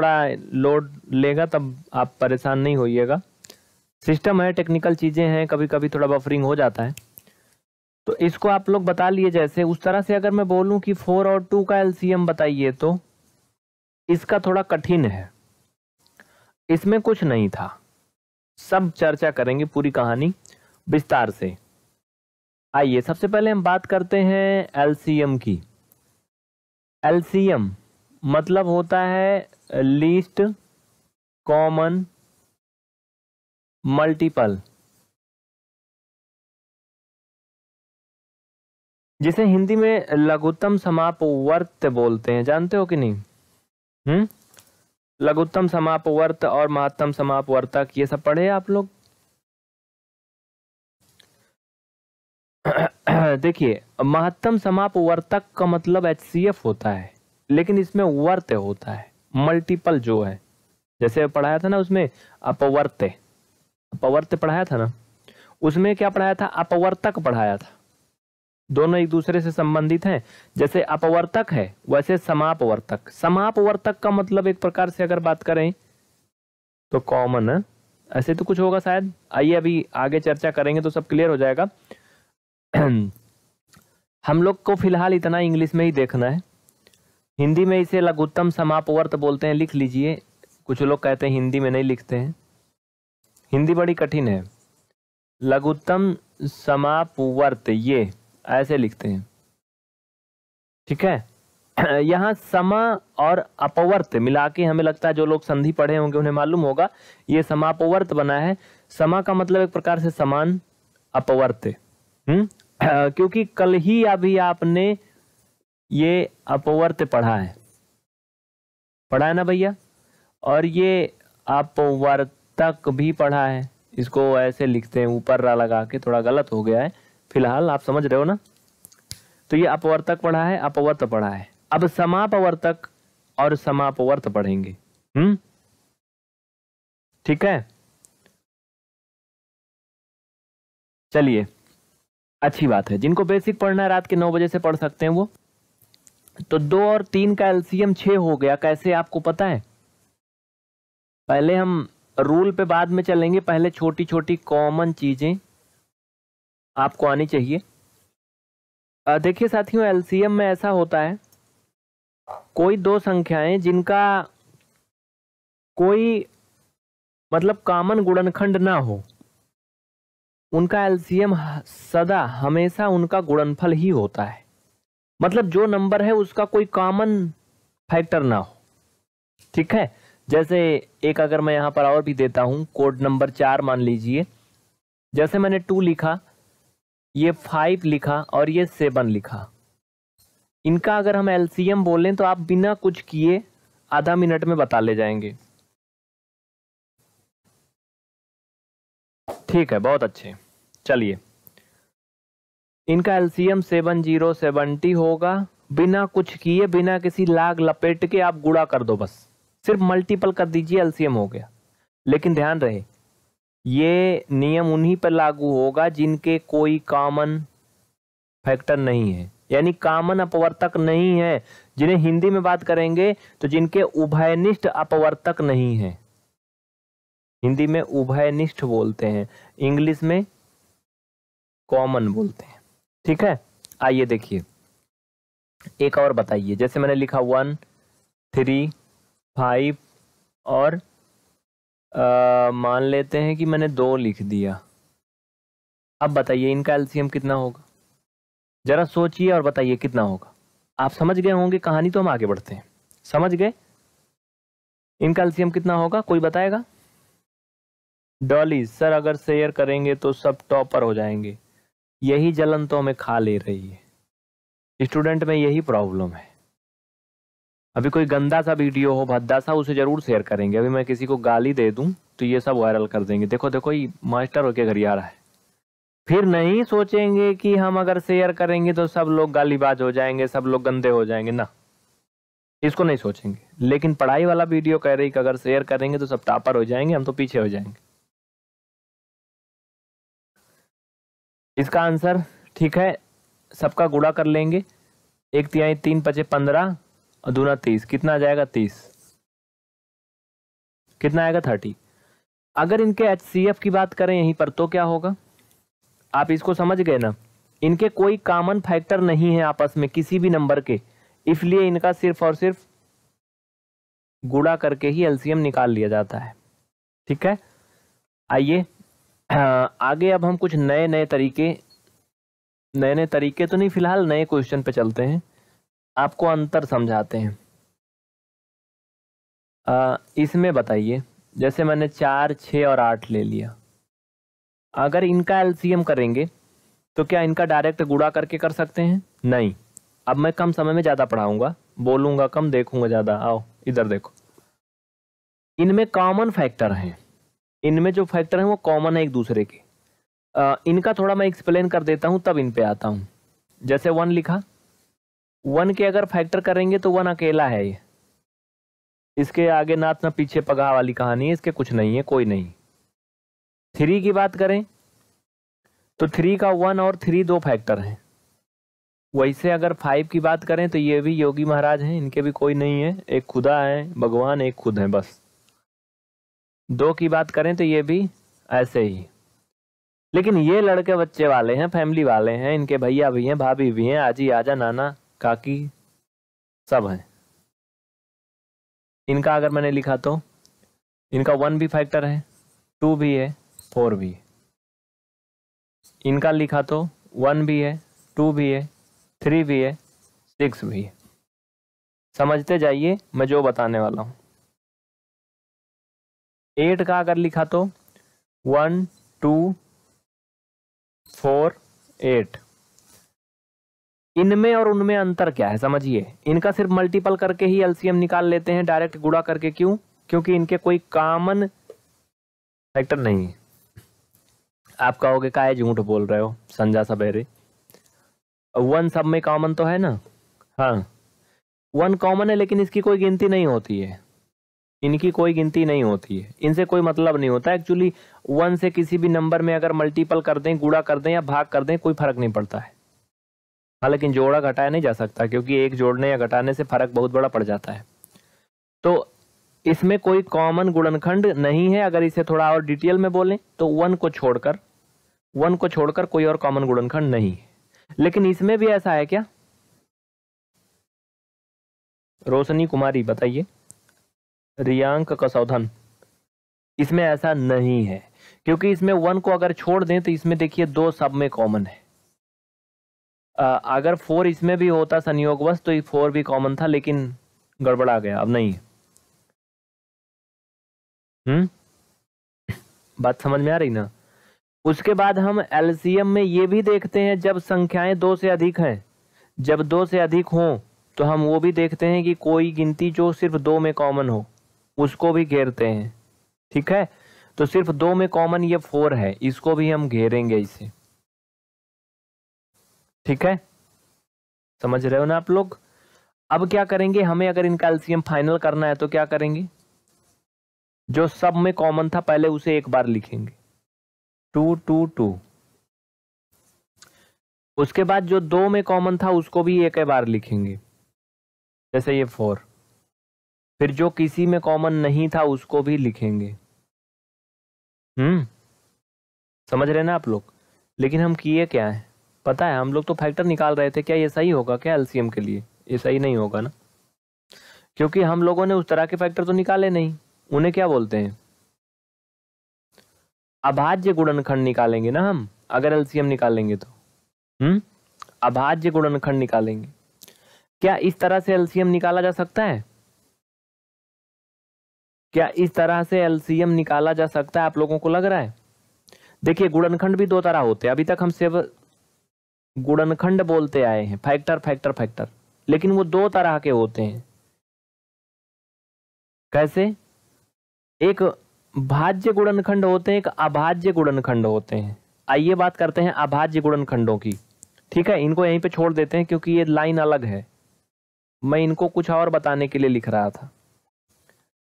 थोड़ा लोड लेगा तब आप परेशान नहीं होइएगा सिस्टम है टेक्निकल चीज़ें हैं कभी कभी थोड़ा बफरिंग हो जाता है तो इसको आप लोग बता लिए जैसे उस तरह से अगर मैं बोलूं कि फोर और टू का एलसीएम बताइए तो इसका थोड़ा कठिन है इसमें कुछ नहीं था सब चर्चा करेंगे पूरी कहानी विस्तार से आइए सबसे पहले हम बात करते हैं एलसीएम की एलसीएम मतलब होता है लीस्ट कॉमन मल्टीपल जिसे हिंदी में लघुत्तम समापवर्त बोलते हैं जानते हो कि नहीं हम्म लघुत्तम समापवर्त और महत्तम समापवर्तक ये सब पढ़े आप लोग देखिए महत्तम समापवर्तक का मतलब एच होता है लेकिन इसमें वर्त होता है मल्टीपल जो है जैसे पढ़ाया था ना उसमें अपवर्त अपवर्त पढ़ाया था ना उसमें क्या पढ़ाया था अपवर्तक पढ़ाया था दोनों एक दूसरे से संबंधित हैं जैसे अपवर्तक है वैसे समापवर्तक समापवर्तक का मतलब एक प्रकार से अगर बात करें तो कॉमन ऐसे तो कुछ होगा शायद आइए अभी आगे चर्चा करेंगे तो सब क्लियर हो जाएगा हम लोग को फिलहाल इतना इंग्लिश में ही देखना है हिंदी में इसे लघुत्तम समापवर्त बोलते हैं लिख लीजिए कुछ लोग कहते हैं हिंदी में नहीं लिखते हैं हिंदी बड़ी कठिन है लघुत्तम समापवर्त ये ऐसे लिखते हैं ठीक है यहाँ समा और अपवर्त मिला के हमें लगता है जो लोग संधि पढ़े होंगे उन्हें मालूम होगा ये समापवर्त बना है समा का मतलब एक प्रकार से समान अपवर्त हम्म क्योंकि कल ही अभी आपने ये अपवर्त पढ़ा है पढ़ा है ना भैया और ये अपवर्तक भी पढ़ा है इसको ऐसे लिखते हैं ऊपर रा लगा के थोड़ा गलत हो गया है फिलहाल आप समझ रहे हो ना तो ये अपवर्तक पढ़ा है अपवर्त पढ़ा है अब समापवर्तक और समापवर्त पढ़ेंगे हम्म ठीक है चलिए अच्छी बात है जिनको बेसिक पढ़ना है रात के नौ बजे से पढ़ सकते हैं वो तो दो और तीन का एलसीएम छ हो गया कैसे आपको पता है पहले हम रूल पे बाद में चलेंगे पहले छोटी छोटी कॉमन चीज़ें आपको आनी चाहिए देखिए साथियों एलसीएम में ऐसा होता है कोई दो संख्याएं जिनका कोई मतलब कॉमन गुणनखंड ना हो उनका एलसीएम सदा हमेशा उनका गुणनफल ही होता है मतलब जो नंबर है उसका कोई कॉमन फैक्टर ना हो ठीक है जैसे एक अगर मैं यहां पर और भी देता हूं कोड नंबर चार मान लीजिए जैसे मैंने टू लिखा ये फाइव लिखा और ये सेवन लिखा इनका अगर हम एलसीएम बोलें तो आप बिना कुछ किए आधा मिनट में बता ले जाएंगे ठीक है बहुत अच्छे चलिए इनका एलसीएम सेवन जीरो सेवेंटी होगा बिना कुछ किए बिना किसी लाग लपेट के आप गुड़ा कर दो बस सिर्फ मल्टीपल कर दीजिए एलसीएम हो गया लेकिन ध्यान रहे ये नियम उन्हीं पर लागू होगा जिनके कोई कॉमन फैक्टर नहीं है यानी कॉमन अपवर्तक नहीं है जिन्हें हिंदी में बात करेंगे तो जिनके उभयनिष्ठ अपवर्तक नहीं है हिंदी में उभयनिष्ठ बोलते हैं इंग्लिश में कॉमन बोलते हैं ठीक है आइए देखिए एक और बताइए जैसे मैंने लिखा वन थ्री फाइव और मान लेते हैं कि मैंने दो लिख दिया अब बताइए इनका एल्सियम कितना होगा ज़रा सोचिए और बताइए कितना होगा आप समझ गए होंगे कहानी तो हम आगे बढ़ते हैं समझ गए इनका एल्सियम कितना होगा कोई बताएगा डॉली सर अगर शेयर करेंगे तो सब टॉपर हो जाएंगे यही जलन तो हमें खा ले रही है स्टूडेंट में यही प्रॉब्लम है अभी कोई गंदा सा वीडियो हो भद्दा सा उसे जरूर शेयर करेंगे अभी मैं किसी को गाली दे दूं तो ये सब वायरल कर देंगे देखो देखो ये मास्टर होके घर आ रहा है फिर नहीं सोचेंगे कि हम अगर शेयर करेंगे तो सब लोग गालीबाज हो जाएंगे सब लोग गंदे हो जाएंगे ना इसको नहीं सोचेंगे लेकिन पढ़ाई वाला वीडियो कह रही कि अगर शेयर करेंगे तो सब टापर हो जाएंगे हम तो पीछे हो जाएंगे इसका आंसर ठीक है सबका गुड़ा कर लेंगे एक तिहाई तीन पचे पंद्रह और दूना तीस कितना आ जाएगा तीस कितना आएगा थर्टी अगर इनके एच सी एफ की बात करें यहीं पर तो क्या होगा आप इसको समझ गए ना इनके कोई कॉमन फैक्टर नहीं है आपस में किसी भी नंबर के इसलिए इनका सिर्फ और सिर्फ गुड़ा करके ही एलसीएम निकाल लिया जाता है ठीक है आइए हाँ, आगे अब हम कुछ नए नए तरीके नए नए तरीके तो नहीं फिलहाल नए क्वेश्चन पे चलते हैं आपको अंतर समझाते हैं आ, इसमें बताइए जैसे मैंने चार छः और आठ ले लिया अगर इनका एलसीएम करेंगे तो क्या इनका डायरेक्ट गुड़ा करके कर सकते हैं नहीं अब मैं कम समय में ज़्यादा पढ़ाऊंगा बोलूँगा कम देखूंगा ज़्यादा आओ इधर देखो इनमें कॉमन फैक्टर हैं इनमें जो फैक्टर हैं वो कॉमन है एक दूसरे के आ, इनका थोड़ा मैं एक्सप्लेन कर देता हूँ तब इन पे आता हूँ जैसे वन लिखा वन के अगर फैक्टर करेंगे तो वन अकेला है ये इसके आगे नाथ ना पीछे पगा वाली कहानी है इसके कुछ नहीं है कोई नहीं थ्री की बात करें तो थ्री का वन और थ्री दो फैक्टर हैं वैसे अगर फाइव की बात करें तो ये भी योगी महाराज हैं इनके भी कोई नहीं है एक खुदा है भगवान एक खुद है बस दो की बात करें तो ये भी ऐसे ही लेकिन ये लड़के बच्चे वाले हैं फैमिली वाले हैं इनके भैया भी हैं भाभी भी हैं आजी आजा नाना काकी सब हैं इनका अगर मैंने लिखा तो इनका वन भी फैक्टर है टू भी है फोर भी है इनका लिखा तो वन भी है टू भी है थ्री भी है सिक्स भी है समझते जाइए मैं जो बताने वाला हूँ एट का अगर लिखा तो वन टू फोर एट इनमें और उनमें अंतर क्या है समझिए इनका सिर्फ मल्टीपल करके ही एलसीएम निकाल लेते हैं डायरेक्ट गुड़ा करके क्यों क्योंकि इनके कोई कॉमन फैक्टर नहीं है आप कहोगे काय झूठ बोल रहे हो संजा सबेरे वन सब में कॉमन तो है ना हाँ वन कॉमन है लेकिन इसकी कोई गिनती नहीं होती है इनकी कोई गिनती नहीं होती है इनसे कोई मतलब नहीं होता एक्चुअली वन से किसी भी नंबर में अगर मल्टीपल कर दें गुड़ा कर दें या भाग कर दें कोई फर्क नहीं पड़ता है हालांकि जोड़ा घटाया नहीं जा सकता क्योंकि एक जोड़ने या घटाने से फर्क बहुत बड़ा पड़ जाता है तो इसमें कोई कॉमन गुणनखंड नहीं है अगर इसे थोड़ा और डिटेल में बोलें तो वन को छोड़कर वन को छोड़कर कोई और कॉमन गुणनखंड नहीं है लेकिन इसमें भी ऐसा है क्या रोशनी कुमारी बताइए रियांक शोधन इसमें ऐसा नहीं है क्योंकि इसमें वन को अगर छोड़ दें तो इसमें देखिए दो सब में कॉमन है आ, अगर फोर इसमें भी होता संयोगवश तो फोर भी कॉमन था लेकिन गड़बड़ा गया अब नहीं हम्म बात समझ में आ रही ना उसके बाद हम एलसीएम में ये भी देखते हैं जब संख्याएं दो से अधिक हैं जब दो से अधिक हों तो हम वो भी देखते हैं कि कोई गिनती जो सिर्फ दो में कॉमन हो उसको भी घेरते हैं ठीक है तो सिर्फ दो में कॉमन ये फोर है इसको भी हम घेरेंगे इसे ठीक है समझ रहे हो ना आप लोग अब क्या करेंगे हमें अगर इनका एल्सियम फाइनल करना है तो क्या करेंगे जो सब में कॉमन था पहले उसे एक बार लिखेंगे टू टू टू उसके बाद जो दो में कॉमन था उसको भी एक बार लिखेंगे जैसे ये फोर फिर जो किसी में कॉमन नहीं था उसको भी लिखेंगे हम्म समझ रहे ना आप लोग लेकिन हम किए क्या है पता है हम लोग तो फैक्टर निकाल रहे थे क्या ये सही होगा क्या एलसीएम के लिए ये सही नहीं होगा ना क्योंकि हम लोगों ने उस तरह के फैक्टर तो निकाले नहीं उन्हें क्या बोलते हैं अभाज्य गुणनखंड निकालेंगे ना हम अगर एलसीएम निकालेंगे तो हम्म अभाज्य गुणनखंड निकालेंगे क्या इस तरह से एलसीएम निकाला जा सकता है क्या इस तरह से एलसीएम निकाला जा सकता है आप लोगों को लग रहा है देखिए गुणनखंड भी दो तरह होते हैं अभी तक हम सिर्फ गुणनखंड बोलते आए हैं फैक्टर फैक्टर फैक्टर लेकिन वो दो तरह के होते हैं कैसे एक भाज्य गुणनखंड होते हैं एक अभाज्य गुणनखंड होते हैं आइए बात करते हैं अभाज्य गुणनखंडों की ठीक है इनको यहीं पे छोड़ देते हैं क्योंकि ये लाइन अलग है मैं इनको कुछ और बताने के लिए लिख रहा था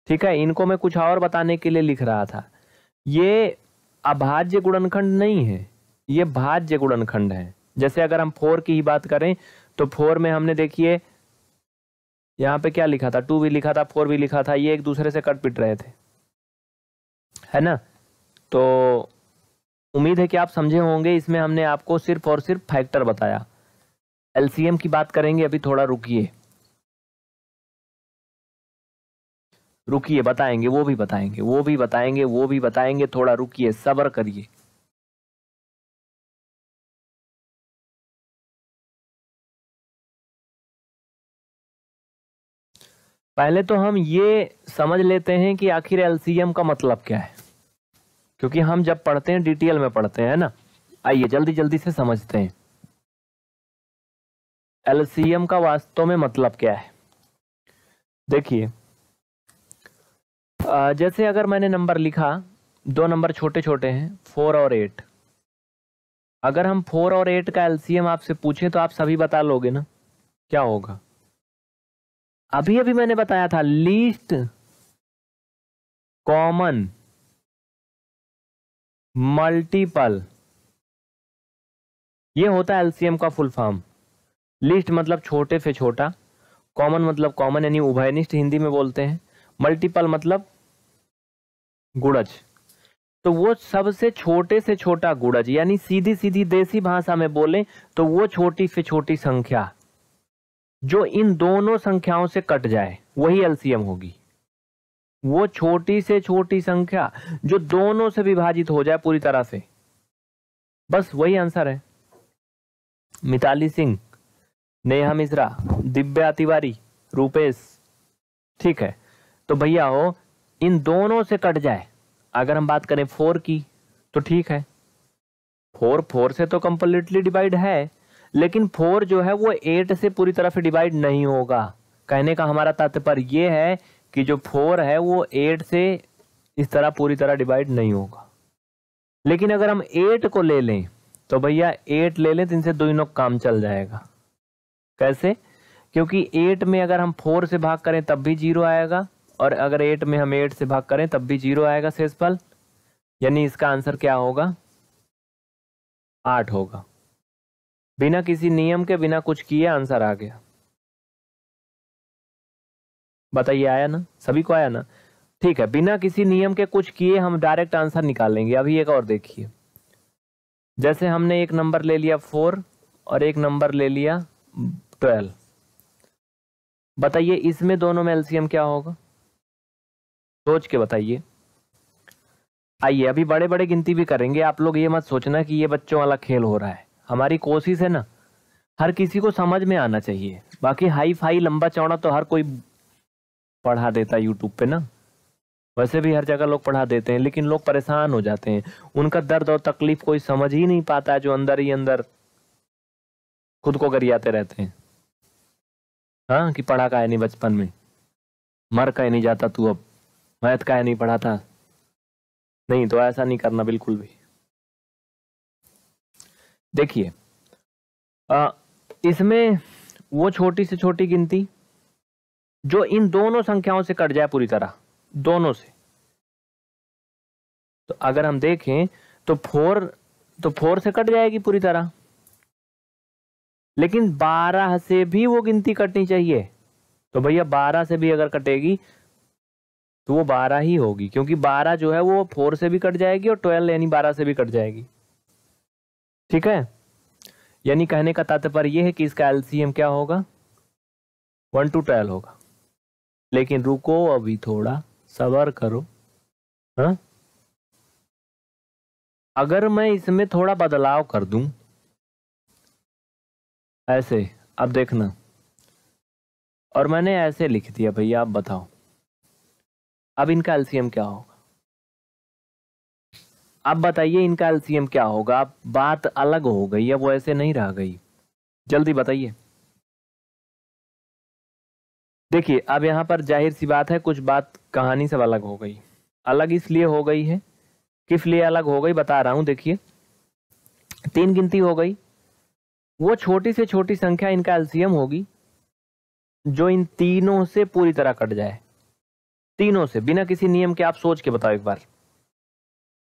ठीक है इनको मैं कुछ और बताने के लिए लिख रहा था ये अभाज्य गुणनखंड नहीं है ये भाज्य गुणनखंड है जैसे अगर हम फोर की ही बात करें तो फोर में हमने देखिए यहां पे क्या लिखा था टू भी लिखा था फोर भी लिखा था ये एक दूसरे से कट पिट रहे थे है ना तो उम्मीद है कि आप समझे होंगे इसमें हमने आपको सिर्फ और सिर्फ फैक्टर बताया एलसीएम की बात करेंगे अभी थोड़ा रुकिए रुकिए बताएंगे वो भी बताएंगे वो भी बताएंगे वो भी बताएंगे थोड़ा रुकिए सब्र करिए पहले तो हम ये समझ लेते हैं कि आखिर एलसीएम का मतलब क्या है क्योंकि हम जब पढ़ते हैं डिटेल में पढ़ते हैं ना आइए जल्दी जल्दी से समझते हैं एलसीएम का वास्तव में मतलब क्या है देखिए जैसे अगर मैंने नंबर लिखा दो नंबर छोटे छोटे हैं फोर और एट अगर हम फोर और एट का एलसीएम आपसे पूछें तो आप सभी बता लोगे ना क्या होगा अभी अभी मैंने बताया था लीस्ट कॉमन मल्टीपल ये होता है एलसीएम का फुल फॉर्म लिस्ट मतलब छोटे से छोटा कॉमन मतलब कॉमन यानी उभयनिष्ठ हिंदी में बोलते हैं मल्टीपल मतलब गुड़ज तो वो सबसे छोटे से छोटा गुड़ज यानी सीधी सीधी देसी भाषा में बोले तो वो छोटी से छोटी संख्या जो इन दोनों संख्याओं से कट जाए वही एलसीएम होगी वो छोटी से छोटी संख्या जो दोनों से विभाजित हो जाए पूरी तरह से बस वही आंसर है मिताली सिंह नेहा मिश्रा दिव्या तिवारी रूपेश ठीक है तो भैया हो इन दोनों से कट जाए अगर हम बात करें फोर की तो ठीक है फोर फोर से तो कंप्लीटली डिवाइड है लेकिन फोर जो है वो एट से पूरी तरह से डिवाइड नहीं होगा कहने का हमारा तात्पर्य ये है कि जो फोर है वो एट से इस तरह पूरी तरह डिवाइड नहीं होगा लेकिन अगर हम एट को ले लें तो भैया एट ले लें तो इनसे दोनों काम चल जाएगा कैसे क्योंकि एट में अगर हम फोर से भाग करें तब भी जीरो आएगा और अगर एट में हम एट से भाग करें तब भी जीरो आएगा शेषफल यानी इसका आंसर क्या होगा आठ होगा बिना किसी नियम के बिना कुछ किए आंसर आ गया बताइए आया ना सभी को आया ना ठीक है बिना किसी नियम के कुछ किए हम डायरेक्ट आंसर निकाल लेंगे अभी एक और देखिए जैसे हमने एक नंबर ले लिया फोर और एक नंबर ले लिया ट्वेल्व बताइए इसमें दोनों में एलसीएम क्या होगा सोच के बताइए आइए अभी बड़े बड़े गिनती भी करेंगे आप लोग ये मत सोचना कि ये बच्चों वाला खेल हो रहा है हमारी कोशिश है ना हर किसी को समझ में आना चाहिए बाकी हाई फाई लंबा चौड़ा तो हर कोई पढ़ा देता है यूट्यूब पे ना वैसे भी हर जगह लोग पढ़ा देते हैं लेकिन लोग परेशान हो जाते हैं उनका दर्द और तकलीफ कोई समझ ही नहीं पाता है जो अंदर ही अंदर खुद को गरियाते रहते हैं हाँ कि पढ़ा का है नहीं बचपन में मर का नहीं जाता तू अब मैथ का नहीं पढ़ा था नहीं तो ऐसा नहीं करना बिल्कुल भी देखिए इसमें वो छोटी से छोटी गिनती जो इन दोनों संख्याओं से कट जाए पूरी तरह दोनों से तो अगर हम देखें तो फोर तो फोर से कट जाएगी पूरी तरह लेकिन बारह से भी वो गिनती कटनी चाहिए तो भैया बारह से भी अगर कटेगी तो वो बारह ही होगी क्योंकि बारह जो है वो फोर से भी कट जाएगी और ट्वेल्व यानी बारह से भी कट जाएगी ठीक है यानी कहने का तात्पर्य यह है कि इसका एलसीएम क्या होगा वन टू ट्वेल्व होगा लेकिन रुको अभी थोड़ा सबर करो हाँ अगर मैं इसमें थोड़ा बदलाव कर दूं ऐसे अब देखना और मैंने ऐसे लिख दिया भैया आप बताओ अब इनका एल्सियम क्या होगा अब बताइए इनका एल्सियम क्या होगा अब बात अलग हो गई अब वो ऐसे नहीं रह गई जल्दी बताइए देखिए अब यहां पर जाहिर सी बात है कुछ बात कहानी सब अलग हो गई अलग इसलिए हो गई है किस लिए अलग हो गई बता रहा हूं देखिए तीन गिनती हो गई वो छोटी से छोटी संख्या इनका एल्सियम होगी जो इन तीनों से पूरी तरह कट जाए तीनों से बिना किसी नियम के आप सोच के बताओ एक बार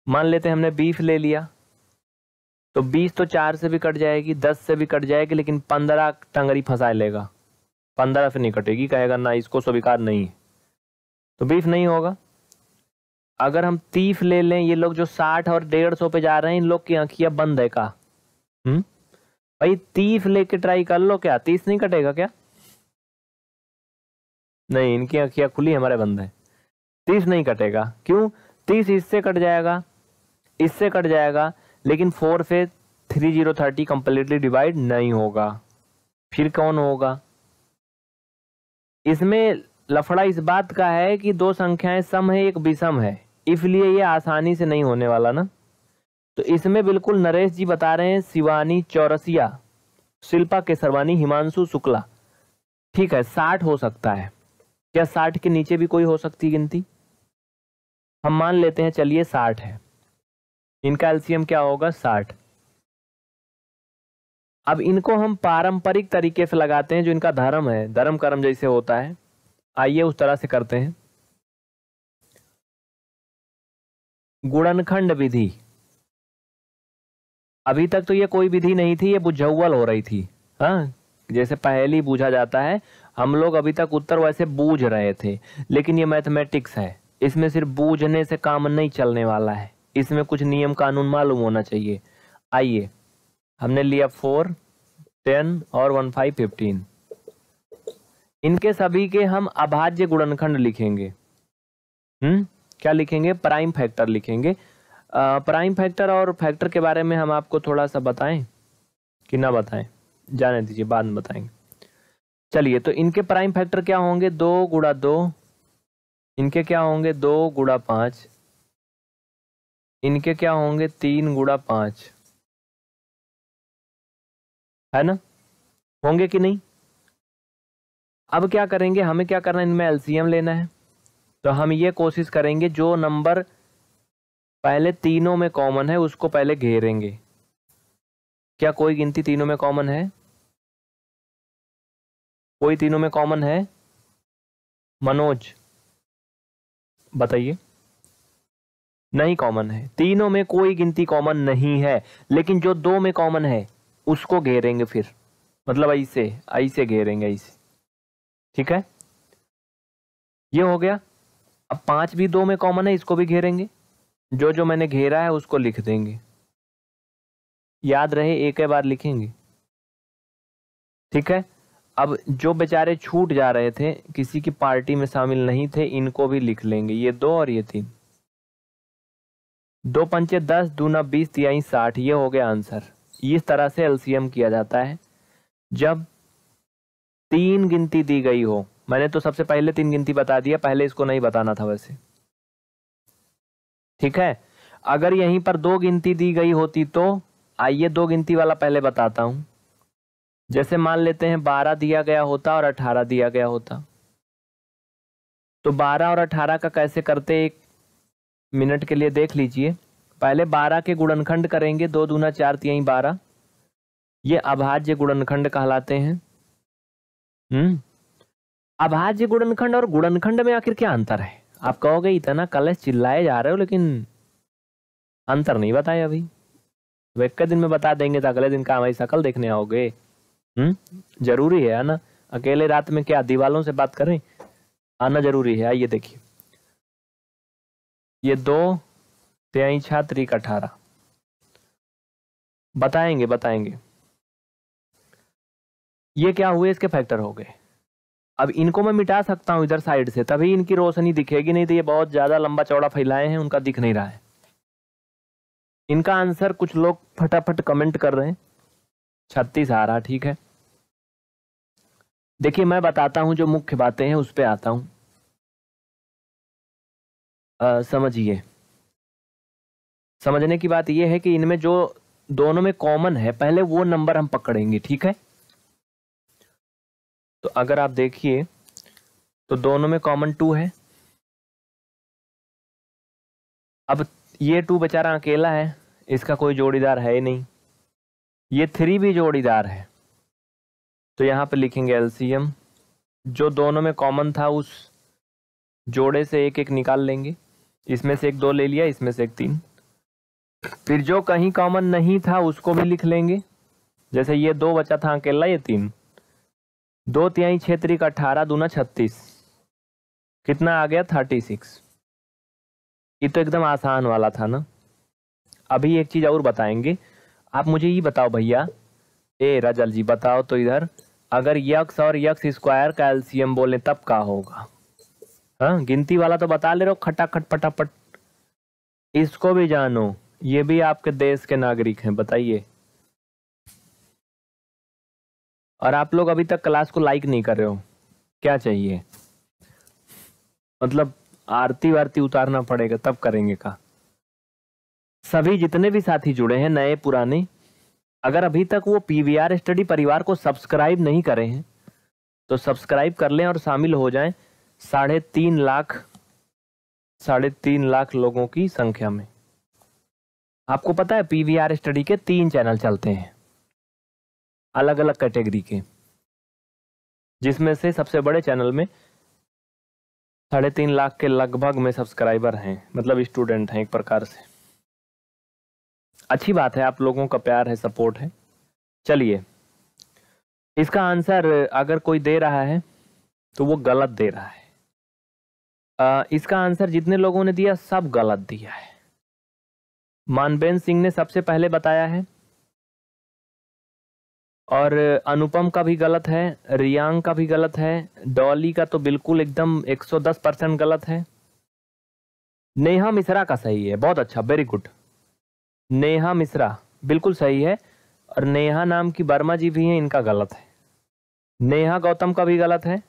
मान लेते हमने बीफ ले लिया तो बीस तो चार से भी कट जाएगी दस से भी कट जाएगी लेकिन पंद्रह टंगरी फंसा लेगा पंद्रह से नहीं कटेगी कहेगा ना इसको स्वीकार नहीं है तो बीफ नहीं होगा अगर हम तीफ ले लें ये लोग जो साठ और डेढ़ सौ पे जा रहे हैं इन लोग की आंखियां बंद है का हम्म भाई तीफ लेके ट्राई कर लो क्या तीस नहीं कटेगा क्या नहीं इनकी आँखियाँ खुली हमारे बंद है तीस नहीं कटेगा क्यों तीस इससे कट जाएगा इससे कट जाएगा लेकिन फोर से three zero thirty completely divide नहीं होगा फिर कौन होगा इसमें लफड़ा इस बात का है कि दो संख्याएं सम है एक विषम है इसलिए ये आसानी से नहीं होने वाला ना तो इसमें बिल्कुल नरेश जी बता रहे हैं शिवानी चौरसिया शिल्पा केसरवानी हिमांशु शुक्ला ठीक है साठ हो सकता है क्या साठ के नीचे भी कोई हो सकती गिनती हम मान लेते हैं चलिए साठ है इनका एल्सियम क्या होगा साठ अब इनको हम पारंपरिक तरीके से लगाते हैं जो इनका धर्म है धर्म कर्म जैसे होता है आइए उस तरह से करते हैं गुणनखंड विधि अभी तक तो ये कोई विधि नहीं थी ये बुझौल हो रही थी हाँ जैसे पहली बूझा जाता है हम लोग अभी तक उत्तर वैसे बूझ रहे थे लेकिन ये मैथमेटिक्स है इसमें सिर्फ बूझने से काम नहीं चलने वाला है इसमें कुछ नियम कानून मालूम होना चाहिए आइए हमने लिया फोर टेन और वन फाइव फिफ्टीन इनके सभी के हम अभाज्य गुणनखंड लिखेंगे हम्म क्या लिखेंगे प्राइम फैक्टर लिखेंगे आ, प्राइम फैक्टर और फैक्टर के बारे में हम आपको थोड़ा सा बताएं कि ना बताएं जाने दीजिए बाद में बताएंगे चलिए तो इनके प्राइम फैक्टर क्या होंगे दो गुड़ा दो इनके क्या होंगे दो गुड़ा पांच इनके क्या होंगे तीन गुड़ा पांच है ना होंगे कि नहीं अब क्या करेंगे हमें क्या करना है इनमें एलसीएम लेना है तो हम ये कोशिश करेंगे जो नंबर पहले तीनों में कॉमन है उसको पहले घेरेंगे क्या कोई गिनती तीनों में कॉमन है कोई तीनों में कॉमन है मनोज बताइए नहीं कॉमन है तीनों में कोई गिनती कॉमन नहीं है लेकिन जो दो में कॉमन है उसको घेरेंगे फिर मतलब ऐसे ऐसे घेरेंगे ऐसे ठीक है ये हो गया अब पांच भी दो में कॉमन है इसको भी घेरेंगे जो जो मैंने घेरा है उसको लिख देंगे याद रहे एक बार लिखेंगे ठीक है अब जो बेचारे छूट जा रहे थे किसी की पार्टी में शामिल नहीं थे इनको भी लिख लेंगे ये दो और ये तीन दो पंचे दस दूना बीस तिहाई साठ ये हो गया आंसर इस तरह से एलसीएम किया जाता है जब तीन गिनती दी गई हो मैंने तो सबसे पहले तीन गिनती बता दिया पहले इसको नहीं बताना था वैसे ठीक है अगर यहीं पर दो गिनती दी गई होती तो आइए दो गिनती वाला पहले बताता हूं जैसे मान लेते हैं बारह दिया गया होता और अठारह दिया गया होता तो बारह और अठारह का कैसे करते एक मिनट के लिए देख लीजिए पहले बारह के गुणनखंड करेंगे दो दूना चार तिहाई बारह ये अभाज्य गुणनखंड कहलाते हैं हम्म अभाज्य गुणनखंड और गुणनखंड में आखिर क्या अंतर है आप कहोगे इतना कलश चिल्लाए जा रहे हो लेकिन अंतर नहीं बताया अभी तो एक दिन में बता देंगे तो अगले दिन काम ऐसा कल देखने आओगे हम्म जरूरी है आना अकेले रात में क्या दीवालों से बात करें आना जरूरी है आइए देखिए ये दो त्याई छात्री अठारह बताएंगे बताएंगे ये क्या हुए इसके फैक्टर हो गए अब इनको मैं मिटा सकता हूं इधर साइड से तभी इनकी रोशनी दिखेगी नहीं तो ये बहुत ज़्यादा लंबा चौड़ा फैलाए हैं उनका दिख नहीं रहा है इनका आंसर कुछ लोग फटाफट कमेंट कर रहे हैं छत्तीस आ रहा ठीक है देखिए मैं बताता हूं जो मुख्य बातें हैं उस पर आता हूं समझिए समझने की बात यह है कि इनमें जो दोनों में कॉमन है पहले वो नंबर हम पकड़ेंगे ठीक है तो अगर आप देखिए तो दोनों में कॉमन टू है अब ये टू बेचारा अकेला है इसका कोई जोड़ीदार है ही नहीं ये थ्री भी जोड़ीदार है तो यहाँ पे लिखेंगे एलसीएम जो दोनों में कॉमन था उस जोड़े से एक एक निकाल लेंगे इसमें से एक दो ले लिया इसमें से एक तीन फिर जो कहीं कॉमन नहीं था उसको भी लिख लेंगे जैसे ये दो बचा था अकेला ये तीन दो तिहाई छेत्री का अठारह दूना छत्तीस कितना आ गया थर्टी सिक्स ये तो एकदम आसान वाला था ना अभी एक चीज़ और बताएंगे आप मुझे ये बताओ भैया ए रजल जी बताओ तो इधर अगर यक्स और यक्स स्क्वायर का एल्सियम बोले तब का होगा हाँ गिनती वाला तो बता ले रहे हो खटाखट पटापट इसको भी जानो ये भी आपके देश के नागरिक हैं बताइए और आप लोग अभी तक क्लास को लाइक नहीं कर रहे हो क्या चाहिए मतलब आरती वारती उतारना पड़ेगा तब करेंगे का सभी जितने भी साथी जुड़े हैं नए पुराने अगर अभी तक वो पी स्टडी परिवार को सब्सक्राइब नहीं करे हैं तो सब्सक्राइब कर लें और शामिल हो जाएं साढ़े तीन लाख साढ़े तीन लाख लोगों की संख्या में आपको पता है पीवीआर स्टडी के तीन चैनल चलते हैं अलग अलग कैटेगरी के जिसमें से सबसे बड़े चैनल में साढ़े तीन लाख के लगभग में सब्सक्राइबर हैं मतलब स्टूडेंट हैं एक प्रकार से अच्छी बात है आप लोगों का प्यार है सपोर्ट है चलिए इसका आंसर अगर कोई दे रहा है तो वो गलत दे रहा है आ, इसका आंसर जितने लोगों ने दिया सब गलत दिया है मानबेन सिंह ने सबसे पहले बताया है और अनुपम का भी गलत है रियांग का भी गलत है डॉली का तो बिल्कुल एकदम 110 परसेंट गलत है नेहा मिश्रा का सही है बहुत अच्छा वेरी गुड नेहा मिश्रा बिल्कुल सही है और नेहा नाम की वर्मा जी भी हैं इनका गलत है नेहा गौतम का भी गलत है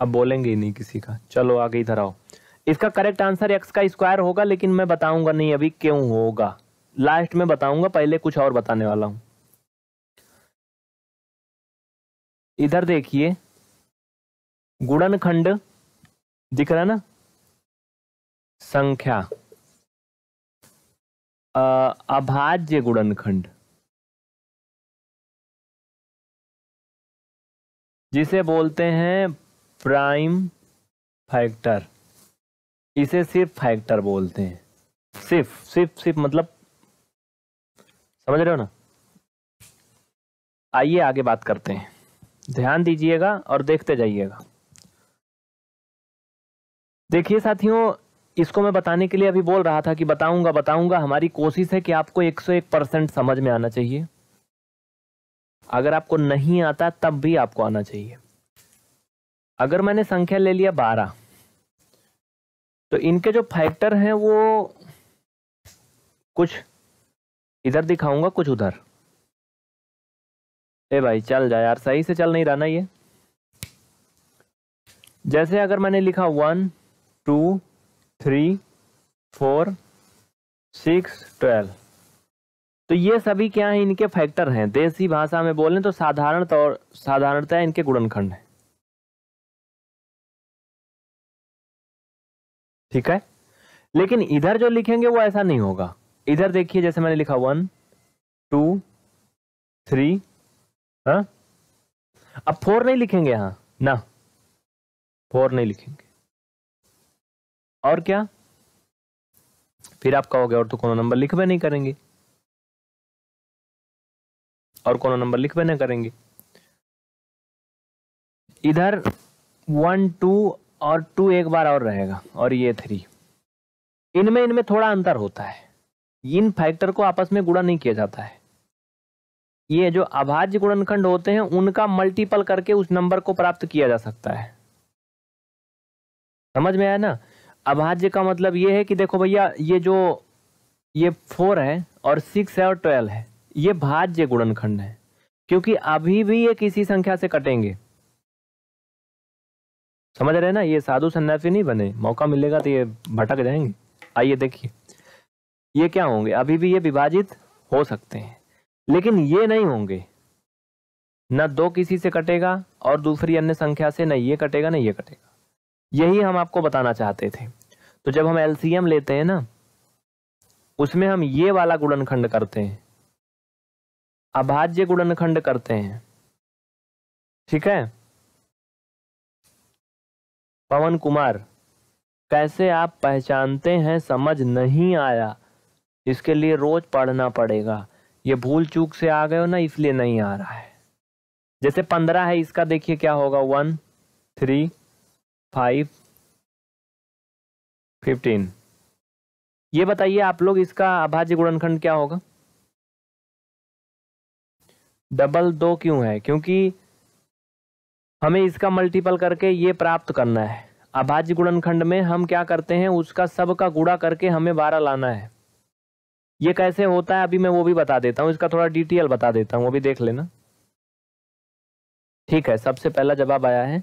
अब बोलेंगे ही नहीं किसी का चलो आगे इधर आओ इसका करेक्ट आंसर एक्स का स्क्वायर होगा लेकिन मैं बताऊंगा नहीं अभी क्यों होगा लास्ट में बताऊंगा पहले कुछ और बताने वाला हूं इधर देखिए गुणनखंड दिख रहा ना संख्या अभाज्य गुणनखंड जिसे बोलते हैं प्राइम फैक्टर इसे सिर्फ फैक्टर बोलते हैं सिर्फ सिर्फ सिर्फ मतलब समझ रहे हो ना आइए आगे बात करते हैं ध्यान दीजिएगा और देखते जाइएगा देखिए साथियों इसको मैं बताने के लिए अभी बोल रहा था कि बताऊंगा बताऊंगा हमारी कोशिश है कि आपको 101 परसेंट समझ में आना चाहिए अगर आपको नहीं आता तब भी आपको आना चाहिए अगर मैंने संख्या ले लिया बारह तो इनके जो फैक्टर हैं वो कुछ इधर दिखाऊंगा कुछ उधर ए भाई चल जाए यार सही से चल नहीं रहा ना ये जैसे अगर मैंने लिखा one two three four six twelve तो ये सभी क्या है इनके फैक्टर हैं देसी भाषा में बोलें तो साधारण तौर साधारणतः इनके गुणनखंड हैं ठीक है लेकिन इधर जो लिखेंगे वो ऐसा नहीं होगा इधर देखिए जैसे मैंने लिखा वन टू थ्री हाँ अब फोर नहीं लिखेंगे यहां ना फोर नहीं लिखेंगे और क्या फिर आप कहोगे और तो कोनो नंबर लिख भी नहीं करेंगे और कोनो नंबर लिख भी नहीं करेंगे इधर वन टू और टू एक बार और रहेगा और ये थ्री इनमें इनमें थोड़ा अंतर होता है इन फैक्टर को आपस में गुणा नहीं किया जाता है ये जो अभाज्य गुणनखंड होते हैं उनका मल्टीपल करके उस नंबर को प्राप्त किया जा सकता है समझ में आया ना अभाज्य का मतलब ये है कि देखो भैया ये जो ये फोर है और सिक्स है और ट्वेल्व है ये भाज्य गुणनखंड है क्योंकि अभी भी ये किसी संख्या से कटेंगे समझ रहे ना ये साधु सन्यासी नहीं बने मौका मिलेगा तो ये भटक जाएंगे आइए देखिए ये क्या होंगे अभी भी ये विभाजित हो सकते हैं लेकिन ये नहीं होंगे न दो किसी से कटेगा और दूसरी अन्य संख्या से न ये कटेगा ना ये कटेगा यही हम आपको बताना चाहते थे तो जब हम एलसीएम लेते हैं ना उसमें हम ये वाला गुणनखंड करते हैं अभाज्य गुणनखंड करते हैं ठीक है पवन कुमार कैसे आप पहचानते हैं समझ नहीं आया इसके लिए रोज पढ़ना पड़ेगा ये भूल चूक से आ गए हो ना इसलिए नहीं आ रहा है जैसे पंद्रह है इसका देखिए क्या होगा वन थ्री फाइव फिफ्टीन ये बताइए आप लोग इसका अभाज्य गुणनखंड क्या होगा डबल दो क्यों है क्योंकि हमें इसका मल्टीपल करके ये प्राप्त करना है अभाज्य गुणनखंड में हम क्या करते हैं उसका सब का गुड़ा करके हमें बारह लाना है ये कैसे होता है अभी मैं वो भी बता देता हूँ इसका थोड़ा डिटेल बता देता हूँ वो भी देख लेना ठीक है सबसे पहला जवाब आया है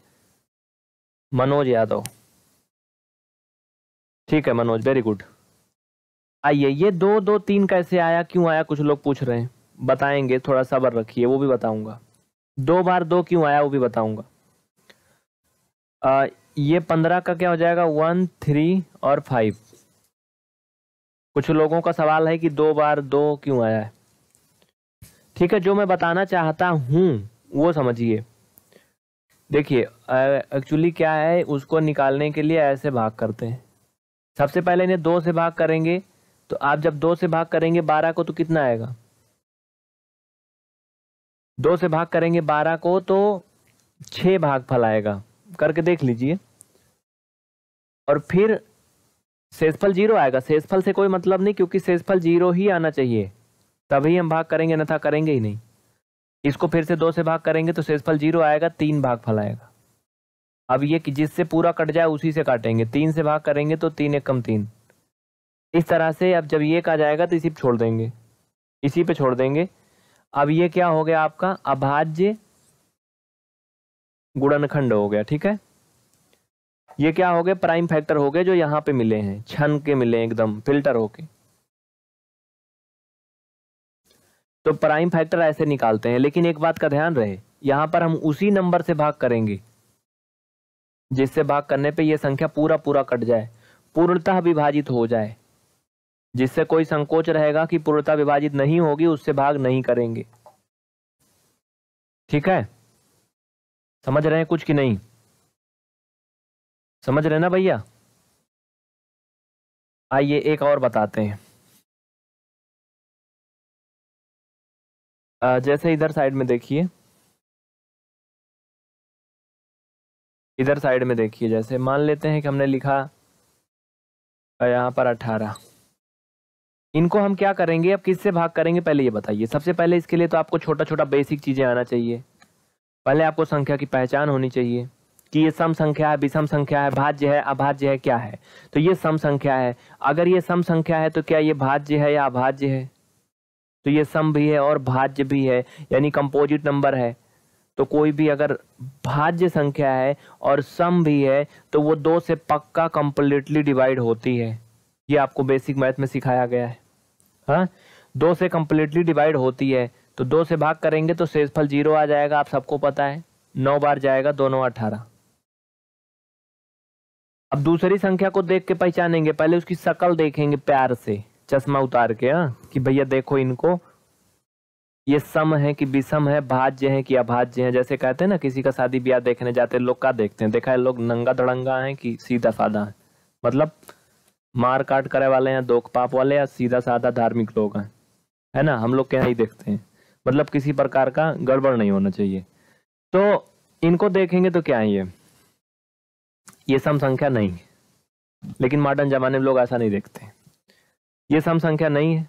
मनोज यादव ठीक है मनोज वेरी गुड आइए ये दो दो तीन कैसे आया क्यों आया कुछ लोग पूछ रहे हैं बताएंगे थोड़ा सबर रखिए वो भी बताऊंगा दो बार दो क्यों आया वो भी बताऊंगा ये पंद्रह का क्या हो जाएगा वन थ्री और फाइव कुछ लोगों का सवाल है कि दो बार दो क्यों आया है ठीक है जो मैं बताना चाहता हूं वो समझिए देखिए एक्चुअली क्या है उसको निकालने के लिए ऐसे भाग करते हैं सबसे पहले इन्हें दो से भाग करेंगे तो आप जब दो से भाग करेंगे बारह को तो कितना आएगा दो से भाग करेंगे बारह को तो छः भाग फल आएगा करके देख लीजिए और फिर शेषफल जीरो आएगा शेषफल से कोई मतलब नहीं क्योंकि शेषफल जीरो ही आना चाहिए तभी हम भाग करेंगे अन्यथा करेंगे ही नहीं इसको फिर से दो से भाग करेंगे तो शेषफल जीरो आएगा तीन भाग फल आएगा अब ये जिससे पूरा कट जाए उसी से काटेंगे तीन से भाग करेंगे तो तीन एक कम तीन इस तरह से अब जब ये कहा जाएगा तो इसी पे छोड़ देंगे इसी पे छोड़ देंगे अब ये क्या हो गया आपका अभाज्य गुणनखंड हो गया ठीक है ये क्या हो गया प्राइम फैक्टर हो गए जो यहाँ पे मिले हैं छन के मिले एकदम फिल्टर होके तो प्राइम फैक्टर ऐसे निकालते हैं लेकिन एक बात का ध्यान रहे यहाँ पर हम उसी नंबर से भाग करेंगे जिससे भाग करने पे ये संख्या पूरा पूरा कट जाए पूर्णतः विभाजित हो जाए जिससे कोई संकोच रहेगा कि पूर्णतः विभाजित नहीं होगी उससे भाग नहीं करेंगे ठीक है समझ रहे हैं कुछ कि नहीं समझ रहे ना भैया आइए एक और बताते हैं जैसे इधर साइड में देखिए इधर साइड में देखिए जैसे मान लेते हैं कि हमने लिखा यहाँ पर अठारह इनको हम क्या करेंगे अब किससे भाग करेंगे पहले ये बताइए सबसे पहले इसके लिए तो आपको छोटा छोटा बेसिक चीज़ें आना चाहिए पहले आपको संख्या की पहचान होनी चाहिए कि ये सम संख्या है विषम संख्या है भाज्य है अभाज्य है क्या है तो ये सम संख्या है अगर ये सम संख्या है तो क्या ये भाज्य है या अभाज्य है तो ये सम भी है और भाज्य भी है यानी कंपोजिट नंबर है तो कोई भी अगर भाज्य संख्या है और सम भी है तो वो दो से पक्का कंप्लीटली डिवाइड होती है ये आपको बेसिक मैथ में सिखाया गया है हा? दो से कंप्लीटली डिवाइड होती है तो दो से भाग करेंगे तो शेषफल जीरो आ जाएगा आप सबको पता है नौ बार जाएगा दोनों अठारह अब दूसरी संख्या को देख के पहचानेंगे पहले उसकी शकल देखेंगे प्यार से चश्मा उतार के हाँ कि भैया देखो इनको ये सम है कि विषम है भाज्य है कि अभाज्य है जैसे कहते हैं ना किसी का शादी ब्याह देखने जाते हैं लोग का देखते हैं देखा है लोग नंगा धड़ंगा है कि सीधा साधा है मतलब मार काट करे वाले हैं दोख पाप वाले या सीधा साधा धार्मिक लोग हैं है ना हम लोग क्या ही देखते हैं मतलब किसी प्रकार का गड़बड़ नहीं होना चाहिए तो इनको देखेंगे तो क्या है ये ये सम संख्या नहीं लेकिन मॉडर्न जमाने में लोग ऐसा नहीं देखते ये सम संख्या नहीं है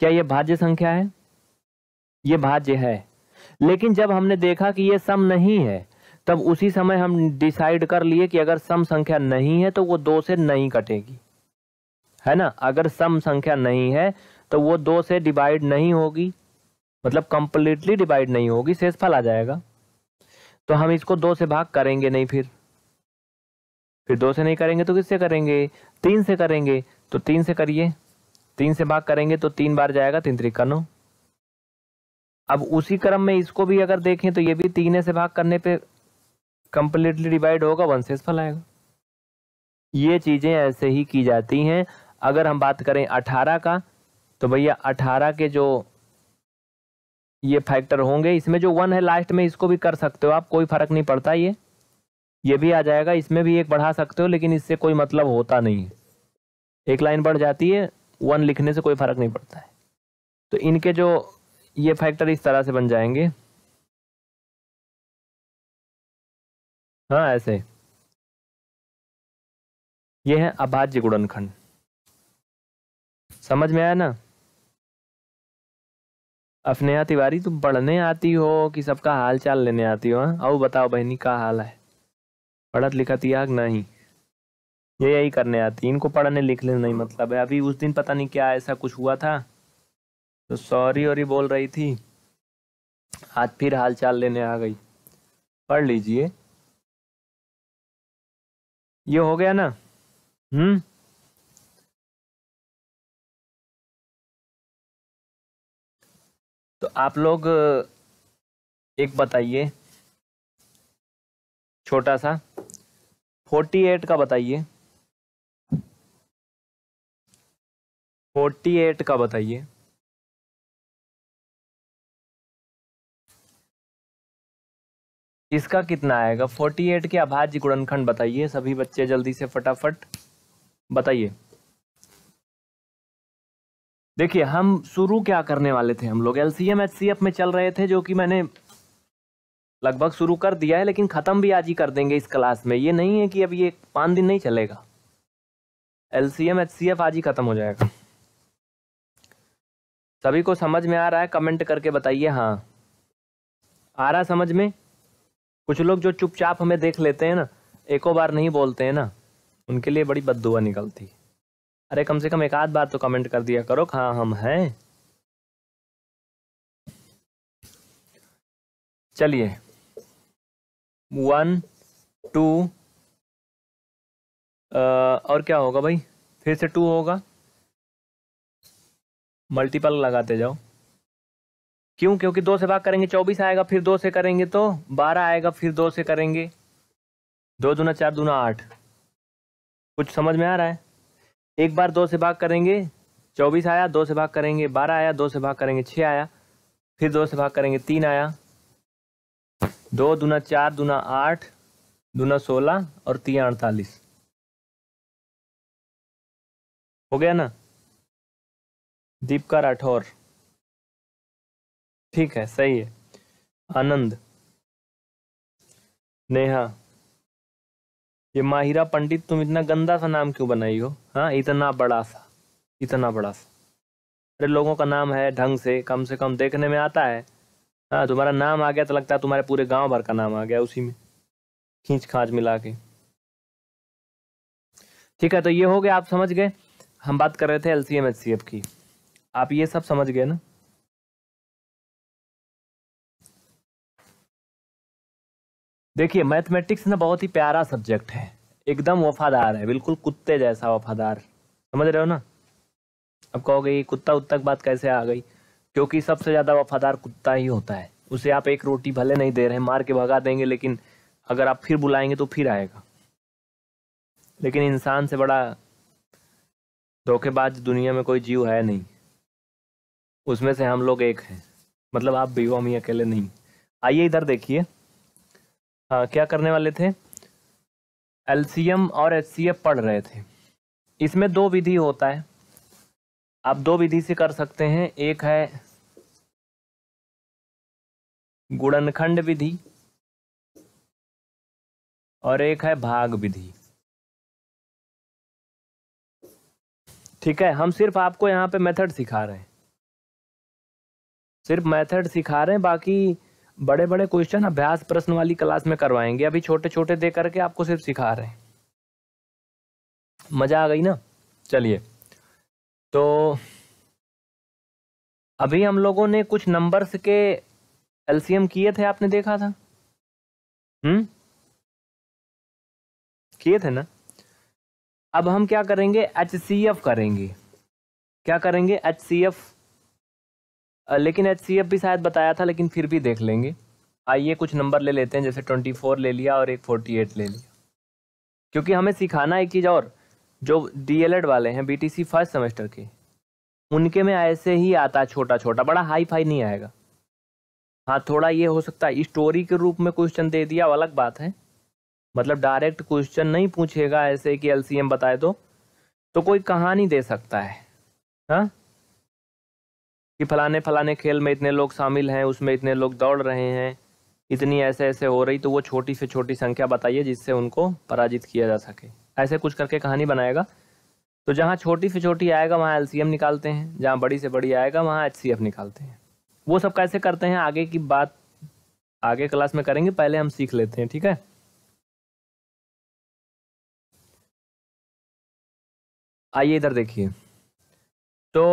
क्या ये भाज्य संख्या है ये भाज्य है लेकिन जब हमने देखा कि ये सम नहीं है तब उसी समय हम डिसाइड कर लिए कि अगर सम संख्या नहीं है तो वो दो से नहीं कटेगी है ना अगर सम संख्या नहीं है तो वो दो से डिवाइड नहीं होगी मतलब कंप्लीटली डिवाइड नहीं होगी शेषफल आ जाएगा तो हम इसको दो से भाग करेंगे नहीं फिर फिर दो से नहीं करेंगे तो किससे करेंगे तीन से करेंगे तो तीन से करिए तीन से भाग करेंगे तो तीन बार जाएगा तीन त्रिका नौ अब उसी क्रम में इसको भी अगर देखें तो ये भी तीन से भाग करने पे कंप्लीटली डिवाइड होगा वन से फल आएगा ये चीजें ऐसे ही की जाती हैं अगर हम बात करें अठारह का तो भैया अठारह के जो ये फैक्टर होंगे इसमें जो वन है लास्ट में इसको भी कर सकते हो आप कोई फर्क नहीं पड़ता ये ये भी आ जाएगा इसमें भी एक बढ़ा सकते हो लेकिन इससे कोई मतलब होता नहीं है एक लाइन बढ़ जाती है वन लिखने से कोई फर्क नहीं पड़ता है तो इनके जो ये फैक्टर इस तरह से बन जाएंगे हाँ ऐसे ये है अभाज्य गुणनखंड समझ में आया ना अफनेहा तिवारी तुम पढ़ने आती हो कि सबका हाल चाल लेने आती हो हाँ बताओ बहनी का हाल है पढ़त लिखत याग नहीं ये यही करने आती इनको पढ़ने लिखने नहीं मतलब है अभी उस दिन पता नहीं क्या ऐसा कुछ हुआ था तो सॉरी और बोल रही थी आज फिर हालचाल लेने आ गई पढ़ लीजिए ये हो गया ना हम्म तो आप लोग एक बताइए छोटा सा फोर्टी एट का बताइए फोर्टी एट का बताइए इसका कितना आएगा फोर्टी एट के अभाज्य गुणनखंड बताइए सभी बच्चे जल्दी से फटाफट बताइए देखिए हम शुरू क्या करने वाले थे हम लोग एलसीएम एचसीएफ में चल रहे थे जो कि मैंने लगभग शुरू कर दिया है लेकिन ख़त्म भी आज ही कर देंगे इस क्लास में ये नहीं है कि अब ये पाँच दिन नहीं चलेगा एलसीएम एचसीएफ आज ही ख़त्म हो जाएगा सभी को समझ में आ रहा है कमेंट करके बताइए हाँ आ रहा समझ में कुछ लोग जो चुपचाप हमें देख लेते हैं ना एको बार नहीं बोलते हैं ना उनके लिए बड़ी बददुआ निकलती अरे कम से कम एक आध बार तो कमेंट कर दिया करो हाँ हम हैं चलिए वन टू और क्या होगा भाई फिर से टू होगा मल्टीपल लगाते जाओ क्यों क्योंकि दो से भाग करेंगे चौबीस आएगा फिर दो से करेंगे तो बारह आएगा फिर दो से करेंगे दो दूना चार दूना आठ कुछ समझ में आ रहा है एक बार दो से भाग करेंगे चौबीस आया दो से भाग करेंगे बारह आया दो से भाग करेंगे छः आया फिर दो से भाग करेंगे तीन आया दो दूना चार दूना आठ दूना सोलह और तीन अड़तालीस हो गया ना दीपका राठौर ठीक है सही है आनंद नेहा ये माहिरा पंडित तुम इतना गंदा सा नाम क्यों बनाई हो हाँ इतना बड़ा सा इतना बड़ा सा अरे लोगों का नाम है ढंग से कम से कम देखने में आता है हाँ तुम्हारा नाम आ गया तो लगता है तुम्हारे पूरे गांव भर का नाम आ गया उसी में खींच खाँच मिला के ठीक है तो ये हो गया आप समझ गए हम बात कर रहे थे L C M H C F की आप ये सब समझ गए ना देखिए मैथमेटिक्स ना बहुत ही प्यारा सब्जेक्ट है एकदम वफादार है बिल्कुल कुत्ते जैसा वफादार समझ रहे हो ना अब कहोगे कुत्ता उत्ता की बात कैसे आ गई क्योंकि सबसे ज़्यादा वफादार कुत्ता ही होता है उसे आप एक रोटी भले नहीं दे रहे मार के भगा देंगे लेकिन अगर आप फिर बुलाएंगे तो फिर आएगा लेकिन इंसान से बड़ा धोखेबाज दुनिया में कोई जीव है नहीं उसमें से हम लोग एक हैं मतलब आप भी हो हम ही अकेले नहीं आइए इधर देखिए हाँ क्या करने वाले थे एलसीएम और एच पढ़ रहे थे इसमें दो विधि होता है आप दो विधि से कर सकते हैं एक है गुणनखंड विधि और एक है भाग विधि ठीक है हम सिर्फ आपको यहाँ पे मेथड सिखा रहे हैं सिर्फ मेथड सिखा रहे हैं बाकी बड़े बड़े क्वेश्चन अभ्यास प्रश्न वाली क्लास में करवाएंगे अभी छोटे छोटे दे करके आपको सिर्फ सिखा रहे हैं मज़ा आ गई ना चलिए तो अभी हम लोगों ने कुछ नंबर्स के एलसीएम किए थे आपने देखा था हम्म किए थे ना अब हम क्या करेंगे एच करेंगे क्या करेंगे एच लेकिन एच सी एफ भी शायद बताया था लेकिन फिर भी देख लेंगे आइए कुछ नंबर ले लेते हैं जैसे ट्वेंटी फोर ले लिया और एक फोर्टी एट ले लिया क्योंकि हमें सिखाना एक चीज़ और जो डी एल एड वाले हैं B T C first semester के उनके में ऐसे ही आता है छोटा छोटा बड़ा हाई फाई नहीं आएगा हाँ थोड़ा ये हो सकता है स्टोरी के रूप में क्वेश्चन दे दिया अलग बात है मतलब डायरेक्ट क्वेश्चन नहीं पूछेगा ऐसे कि एल सी एम बताए तो तो कोई कहानी दे सकता है हाँ कि फलाने फलाने खेल में इतने लोग शामिल हैं उसमें इतने लोग दौड़ रहे हैं इतनी ऐसे ऐसे हो रही तो वो छोटी से छोटी संख्या बताइए जिससे उनको पराजित किया जा सके ऐसे कुछ करके कहानी बनाएगा तो जहाँ छोटी से छोटी आएगा वहाँ एल निकालते हैं जहाँ बड़ी से बड़ी आएगा वहाँ एच निकालते हैं वो सब कैसे करते हैं आगे की बात आगे क्लास में करेंगे पहले हम सीख लेते हैं ठीक है आइए इधर देखिए तो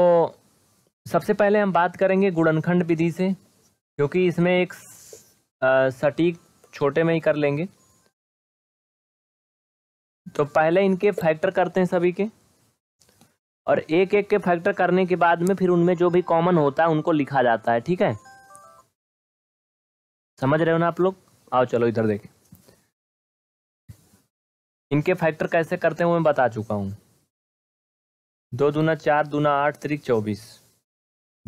सबसे पहले हम बात करेंगे गुणनखंड विधि से क्योंकि इसमें एक सटीक छोटे में ही कर लेंगे तो पहले इनके फैक्टर करते हैं सभी के और एक एक के फैक्टर करने के बाद में फिर उनमें जो भी कॉमन होता है उनको लिखा जाता है ठीक है समझ रहे हो ना आप लोग आओ चलो इधर देखें इनके फैक्टर कैसे करते हैं वो मैं बता चुका हूं दो दूना चार दूना आठ त्रिक चौबीस